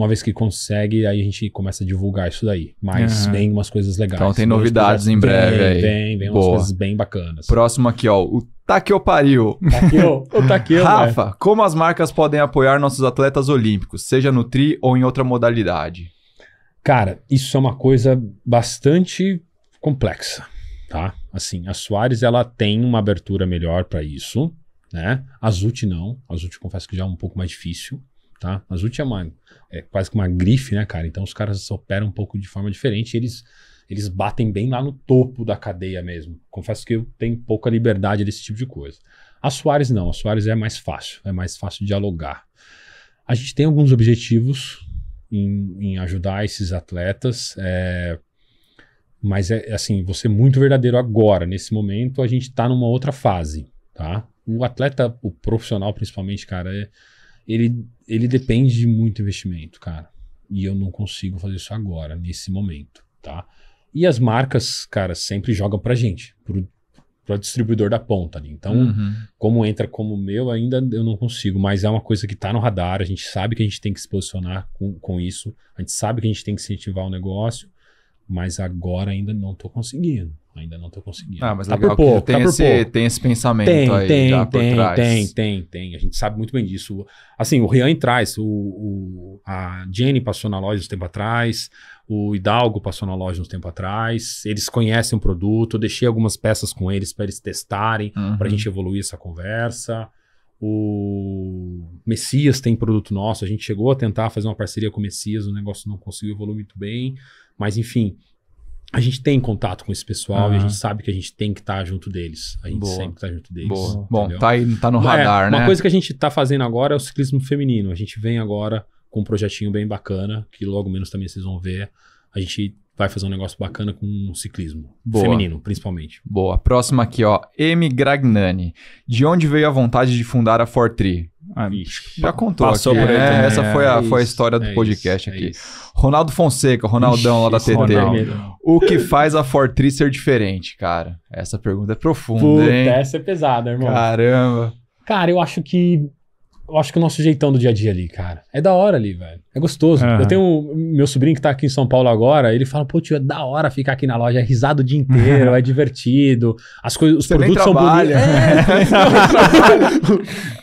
uma vez que consegue, aí a gente começa a divulgar isso daí. Mas uhum. vem umas coisas legais. Então tem novidades em breve vem, aí. Vem, vem umas coisas bem bacanas. Próximo aqui, ó. O Taqueu pariu. o Taqueu. Né? Rafa, né? como as marcas podem apoiar nossos atletas olímpicos, seja no tri ou em outra modalidade? Cara, isso é uma coisa bastante complexa, tá? Assim, a Soares ela tem uma abertura melhor para isso, né? A Zut não. A Zut confesso que já é um pouco mais difícil tá? Mazut é uma é quase que uma grife, né, cara? Então os caras operam um pouco de forma diferente, eles eles batem bem lá no topo da cadeia mesmo. Confesso que eu tenho pouca liberdade desse tipo de coisa. A Soares não, a Soares é mais fácil, é mais fácil dialogar. A gente tem alguns objetivos em, em ajudar esses atletas, é, mas é, é assim, você é muito verdadeiro agora, nesse momento a gente está numa outra fase, tá? O atleta, o profissional principalmente, cara, é, ele ele depende de muito investimento, cara. E eu não consigo fazer isso agora, nesse momento, tá? E as marcas, cara, sempre jogam pra gente, pro, pro distribuidor da ponta ali. Então, uhum. como entra como meu, ainda eu não consigo, mas é uma coisa que tá no radar, a gente sabe que a gente tem que se posicionar com, com isso, a gente sabe que a gente tem que incentivar o negócio, mas agora ainda não tô conseguindo. Ainda não estou conseguindo. Ah, mas tá legal por pouco, tem, tá esse, pouco. tem esse pensamento tem, aí tem, já tem, por trás. Tem, tem, tem. A gente sabe muito bem disso. Assim, o Rian traz, o, o a Jenny passou na loja uns tempo atrás, o Hidalgo passou na loja uns tempo atrás. Eles conhecem o produto, eu deixei algumas peças com eles para eles testarem, uhum. para a gente evoluir essa conversa. O Messias tem produto nosso. A gente chegou a tentar fazer uma parceria com o Messias, o negócio não conseguiu evoluir muito bem. Mas, enfim, a gente tem contato com esse pessoal uhum. e a gente sabe que a gente tem que estar tá junto deles. A gente Boa. sempre está junto deles. Boa. Bom, tá, aí, tá no é, radar, é, né? Uma coisa que a gente está fazendo agora é o ciclismo feminino. A gente vem agora com um projetinho bem bacana, que logo menos também vocês vão ver. A gente vai fazer um negócio bacana com ciclismo. Boa. Feminino, principalmente. Boa. Próxima aqui, ó. M. Gragnani. De onde veio a vontade de fundar a Fortri? Ah, já contou passou aqui. Por aí é, Essa foi a, é foi a história do é podcast isso, é aqui. Ronaldo Fonseca, Ronaldão Ixi, lá da TT. O que faz a Fortri ser diferente, cara? Essa pergunta é profunda, Puta, hein? essa é pesada, irmão. Caramba. Cara, eu acho que eu acho que o nosso jeitão do dia a dia ali, cara. É da hora ali, velho. É gostoso. Uhum. Eu tenho um, meu sobrinho que tá aqui em São Paulo agora, ele fala, pô, tio, é da hora ficar aqui na loja, é risado o dia inteiro, é divertido, as coisas, os Você produtos são bonitos. É,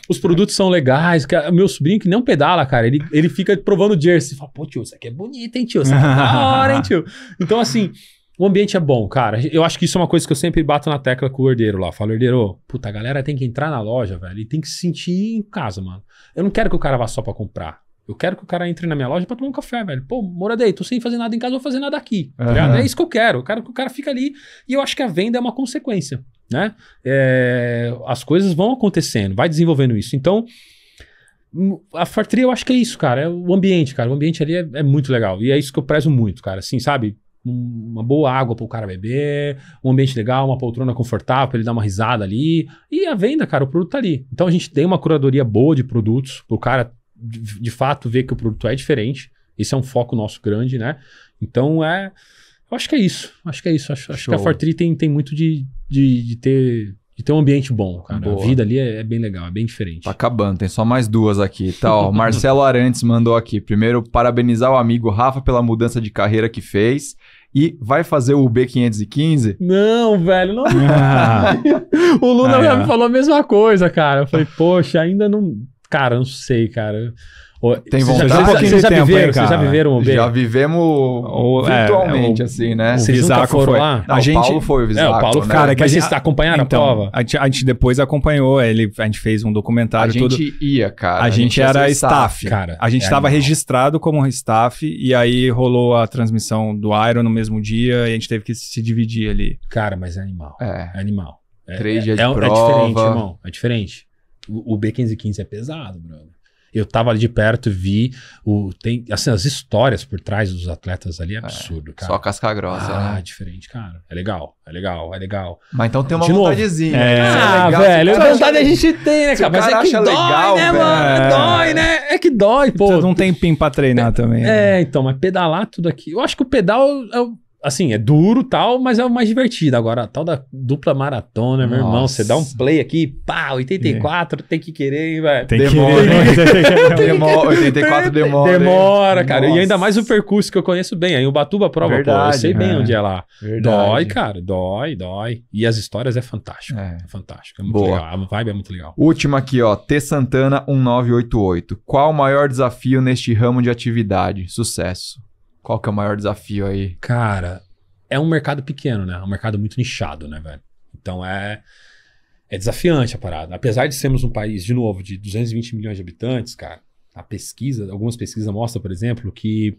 os produtos são legais. Meu sobrinho que não pedala, cara, ele, ele fica provando jersey. Fala, pô, tio, isso aqui é bonito, hein, tio? Isso aqui é da hora, hein, tio? Então, assim, o ambiente é bom, cara. Eu acho que isso é uma coisa que eu sempre bato na tecla com o herdeiro lá. Falo, herdeiro, puta, a galera tem que entrar na loja, velho, e tem que se sentir em casa, mano. Eu não quero que o cara vá só pra comprar. Eu quero que o cara entre na minha loja pra tomar um café, velho. Pô, moradei, tô sem fazer nada em casa, vou fazer nada aqui. Uhum. é isso que eu quero. Eu quero que o cara fique ali. E eu acho que a venda é uma consequência, né? É, as coisas vão acontecendo, vai desenvolvendo isso. Então, hum, a fartria eu acho que é isso, cara. É o ambiente, cara. O ambiente ali é, é muito legal. E é isso que eu prezo muito, cara. Assim, sabe? uma boa água para o cara beber, um ambiente legal, uma poltrona confortável para ele dar uma risada ali. E a venda, cara, o produto tá ali. Então a gente tem uma curadoria boa de produtos, para o cara de, de, fato ver que o produto é diferente. Esse é um foco nosso grande, né? Então é. Eu acho que é isso. Acho que é isso. Acho, acho que a Fortri tem, tem muito de, de, de ter de ter um ambiente bom, cara. Boa. A vida ali é, é, bem legal, é bem diferente. Tá acabando, tem só mais duas aqui. Tá, ó, Marcelo Arantes mandou aqui. Primeiro, parabenizar o amigo Rafa pela mudança de carreira que fez. E vai fazer o B515? Não, velho, não. Ah. o Luna ah, é. me falou a mesma coisa, cara. Eu falei, poxa, ainda não. Cara, não sei, cara. Tem vontade. Já, um pouquinho vocês, já tempo, viveram, cara. vocês já viveram o B? Já vivemos é, virtualmente, é, o, assim, né? O vocês foi. lá? Não, a gente, o Paulo foi o Visaco, é, o Paulo né? cara, que Mas vocês a, acompanharam então, a prova? A gente, a gente, depois acompanhou, ele, a gente fez um documentário. A gente tudo. ia, cara. A, gente, gente era staff. Cara, a gente estava é registrado como staff e aí rolou a transmissão do Iron no mesmo dia e a gente teve que se dividir ali. Cara, mas é animal. É. é animal. É, Três é, dias de prova. É, é diferente, irmão. É diferente. O, o B1515 é pesado, brother eu tava ali de perto, vi. O, tem, assim, as histórias por trás dos atletas ali é, é absurdo, é, cara. Só casca grossa. Ah, né? diferente, cara. É legal, é legal, é legal. Mas então tem uma de vontadezinha. É, né? ah, é legal, velho. É a vontade a gente tem, né, cara? Mas é que dói, legal, né, velho? mano? É. Dói, né? É que dói, pô. não tem pim para pra treinar também. É, né? então, mas pedalar tudo aqui. Eu acho que o pedal é o assim, é duro tal, mas é o mais divertido. Agora, a tal da dupla maratona, meu irmão, você dá um play aqui, pá, 84, é. tem que querer, hein, velho. Tem demora. Que demora, 84 né? demora. Demora, cara. Nossa. E ainda mais o percurso que eu conheço bem. Aí o Batuba prova, Verdade, pô, eu sei bem é. onde é lá. Verdade. Dói, cara, dói, dói. E as histórias é fantástico. É, é fantástico. É muito Boa. legal. A vibe é muito legal. Última aqui, ó. T Santana 1988. Qual o maior desafio neste ramo de atividade? Sucesso. Qual que é o maior desafio aí? Cara, é um mercado pequeno, né? É um mercado muito nichado, né, velho? Então é é desafiante a parada. Apesar de sermos um país, de novo, de 220 milhões de habitantes, cara, a pesquisa, algumas pesquisas mostram, por exemplo, que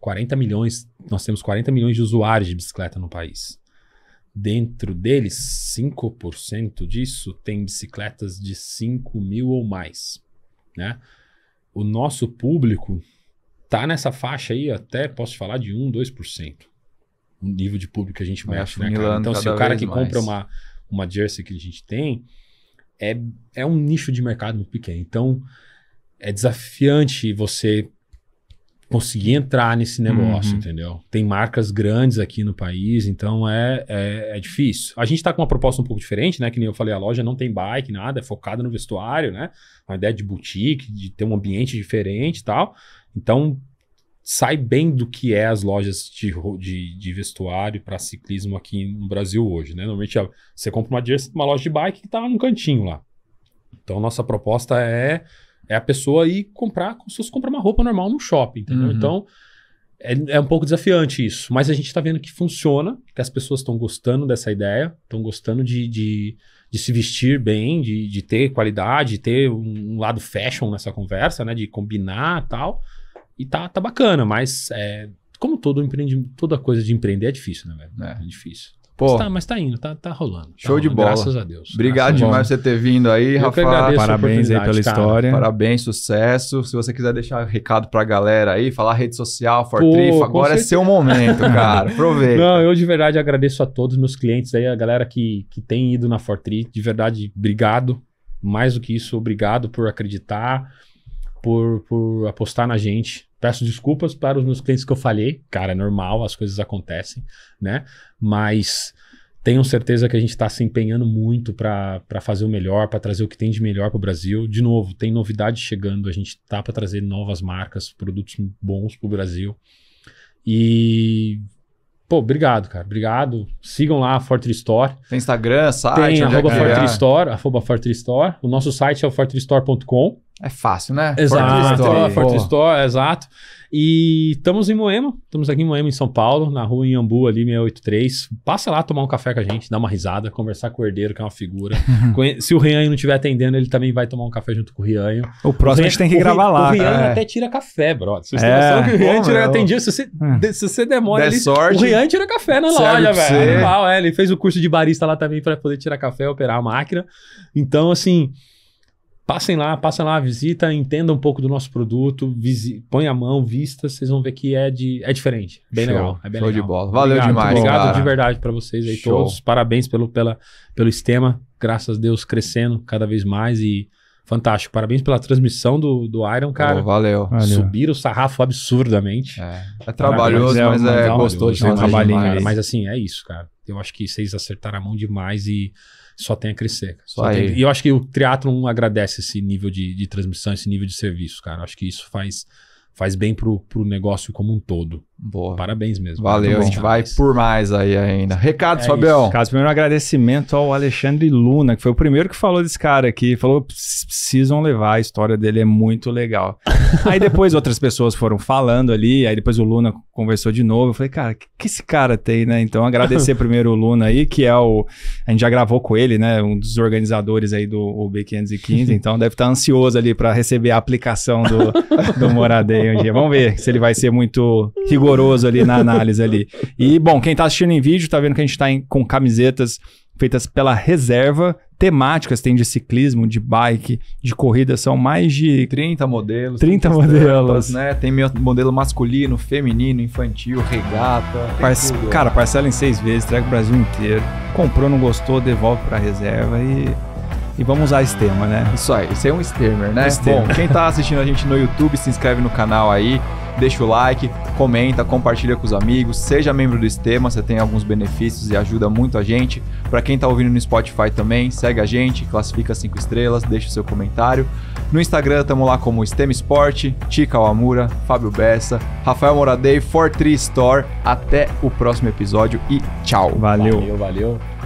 40 milhões, nós temos 40 milhões de usuários de bicicleta no país. Dentro deles, 5% disso tem bicicletas de 5 mil ou mais, né? O nosso público tá nessa faixa aí, até posso falar de 1, 2%. O nível de público que a gente mexe, né, cara? Então, se o cara que mais. compra uma, uma jersey que a gente tem, é, é um nicho de mercado muito pequeno. Então, é desafiante você conseguir entrar nesse negócio, uhum. entendeu? Tem marcas grandes aqui no país, então é, é, é difícil. A gente está com uma proposta um pouco diferente, né? Que nem eu falei, a loja não tem bike, nada, é focada no vestuário, né? Uma ideia de boutique, de ter um ambiente diferente e tal. Então, sai bem do que é as lojas de, de, de vestuário para ciclismo aqui no Brasil hoje. Né? Normalmente, você compra uma, uma loja de bike que está num cantinho lá. Então, nossa proposta é, é a pessoa ir comprar como se fosse comprar uma roupa normal no shopping. Uhum. Então, é, é, um pouco desafiante isso. Mas a gente está vendo que funciona, que as pessoas estão gostando dessa ideia, estão gostando de, de, de, se vestir bem, de, de ter qualidade, de ter um, um lado fashion nessa conversa, né? De combinar tal. E tá, tá bacana, mas é, como todo empreendimento, toda coisa de empreender é difícil, né, velho? É, é difícil. Pô, mas, tá, mas tá indo, tá, tá rolando. Tá Show rolando, de bola. Graças a Deus. Obrigado graças tá demais por você ter vindo aí, Eu Rafa. Parabéns aí pela cara. história. Parabéns, sucesso. Se você quiser deixar um recado pra galera aí, falar rede social, Fortrifa, agora é seu momento, cara. Aproveita. Não, eu de verdade agradeço a todos meus clientes aí, a galera que, que tem ido na Fortri. De verdade, obrigado. Mais do que isso, obrigado por acreditar, por, por apostar na gente. Peço desculpas para os meus clientes que eu falhei. Cara, é normal, as coisas acontecem, né? Mas tenho certeza que a gente está se empenhando muito para fazer o melhor, para trazer o que tem de melhor para o Brasil. De novo, tem novidade chegando, a gente tá para trazer novas marcas, produtos bons para o Brasil. E. Pô, obrigado, cara. Obrigado. Sigam lá a Fortree Store. Tem Instagram, site. Tem, é arroba é Fortree Store, arroba Store. O nosso site é o fortreestore.com. É fácil, né? Exato. Forte Store, exato. E estamos em Moema, estamos aqui em Moema, em São Paulo, na rua Iambu, ali 683. Passa lá tomar um café com a gente, dar uma risada, conversar com o herdeiro, que é uma figura. Se o Rianho não estiver atendendo, ele também vai tomar um café junto com o Rianho. O próximo o a gente tem que gravar lá. O Rianho é. até tira café, brother. Vocês têm é, noção que o Rianho tira, atendido, se você, hum. se você demora ali, sorte, o Rianho tira café na loja, velho. É, ele fez o curso de barista lá também para poder tirar café, operar a máquina. Então, assim... Passem lá, passem lá a visita, entendam um pouco do nosso produto, põe a mão, vista, vocês vão ver que é, de, é diferente. É bem Show. legal. É bem Show legal. de bola. Valeu obrigado, demais. Obrigado cara. de verdade para vocês aí Show. todos. Parabéns pelo, pela, pelo sistema. Graças a Deus crescendo cada vez mais e fantástico. Parabéns pela transmissão do, do Iron, cara. Oh, valeu. Subir o sarrafo absurdamente. É, é trabalhoso, mas é, mas é gostoso. É um trabalhinho, cara. Mas assim, é isso, cara. Eu acho que vocês acertaram a mão demais e só tem a crescer. Só tem... E eu acho que o triatlon agradece esse nível de, de transmissão, esse nível de serviço, cara. Eu acho que isso faz, faz bem pro, pro negócio como um todo. Boa. Parabéns mesmo. Valeu, a gente vai por mais aí ainda. Recado, é Fabião. Caso, primeiro um agradecimento ao Alexandre Luna, que foi o primeiro que falou desse cara aqui. Falou, precisam levar, a história dele é muito legal. aí depois outras pessoas foram falando ali, aí depois o Luna conversou de novo. Eu falei, cara, que, que esse cara tem, né? Então agradecer primeiro o Luna aí, que é o... A gente já gravou com ele, né? Um dos organizadores aí do B515, então deve estar ansioso ali para receber a aplicação do, do Moradeio um dia. Vamos ver se ele vai ser muito rigoroso rigoroso ali na análise ali. E, bom, quem tá assistindo em vídeo tá vendo que a gente tá em, com camisetas feitas pela reserva, temáticas, tem de ciclismo, de bike, de corrida, são mais de 30 modelos. 30 modelos, né? Tem modelo masculino, feminino, infantil, regata. Cara, parcela em seis vezes, entrega o Brasil inteiro. Comprou, não gostou, devolve para reserva e e vamos usar Stemma, né? Isso aí, isso é um Stemmer, né? Stemmer. Bom, quem tá assistindo a gente no YouTube, se inscreve no canal aí, deixa o like, comenta, compartilha com os amigos, seja membro do Estema, você tem alguns benefícios e ajuda muito a gente. Para quem tá ouvindo no Spotify também, segue a gente, classifica cinco estrelas, deixa o seu comentário. No Instagram estamos lá como Estema Esporte, Tika Wamura, Fábio Bessa, Rafael Moradei, Fortri Store. Até o próximo episódio e tchau. Valeu, valeu. valeu.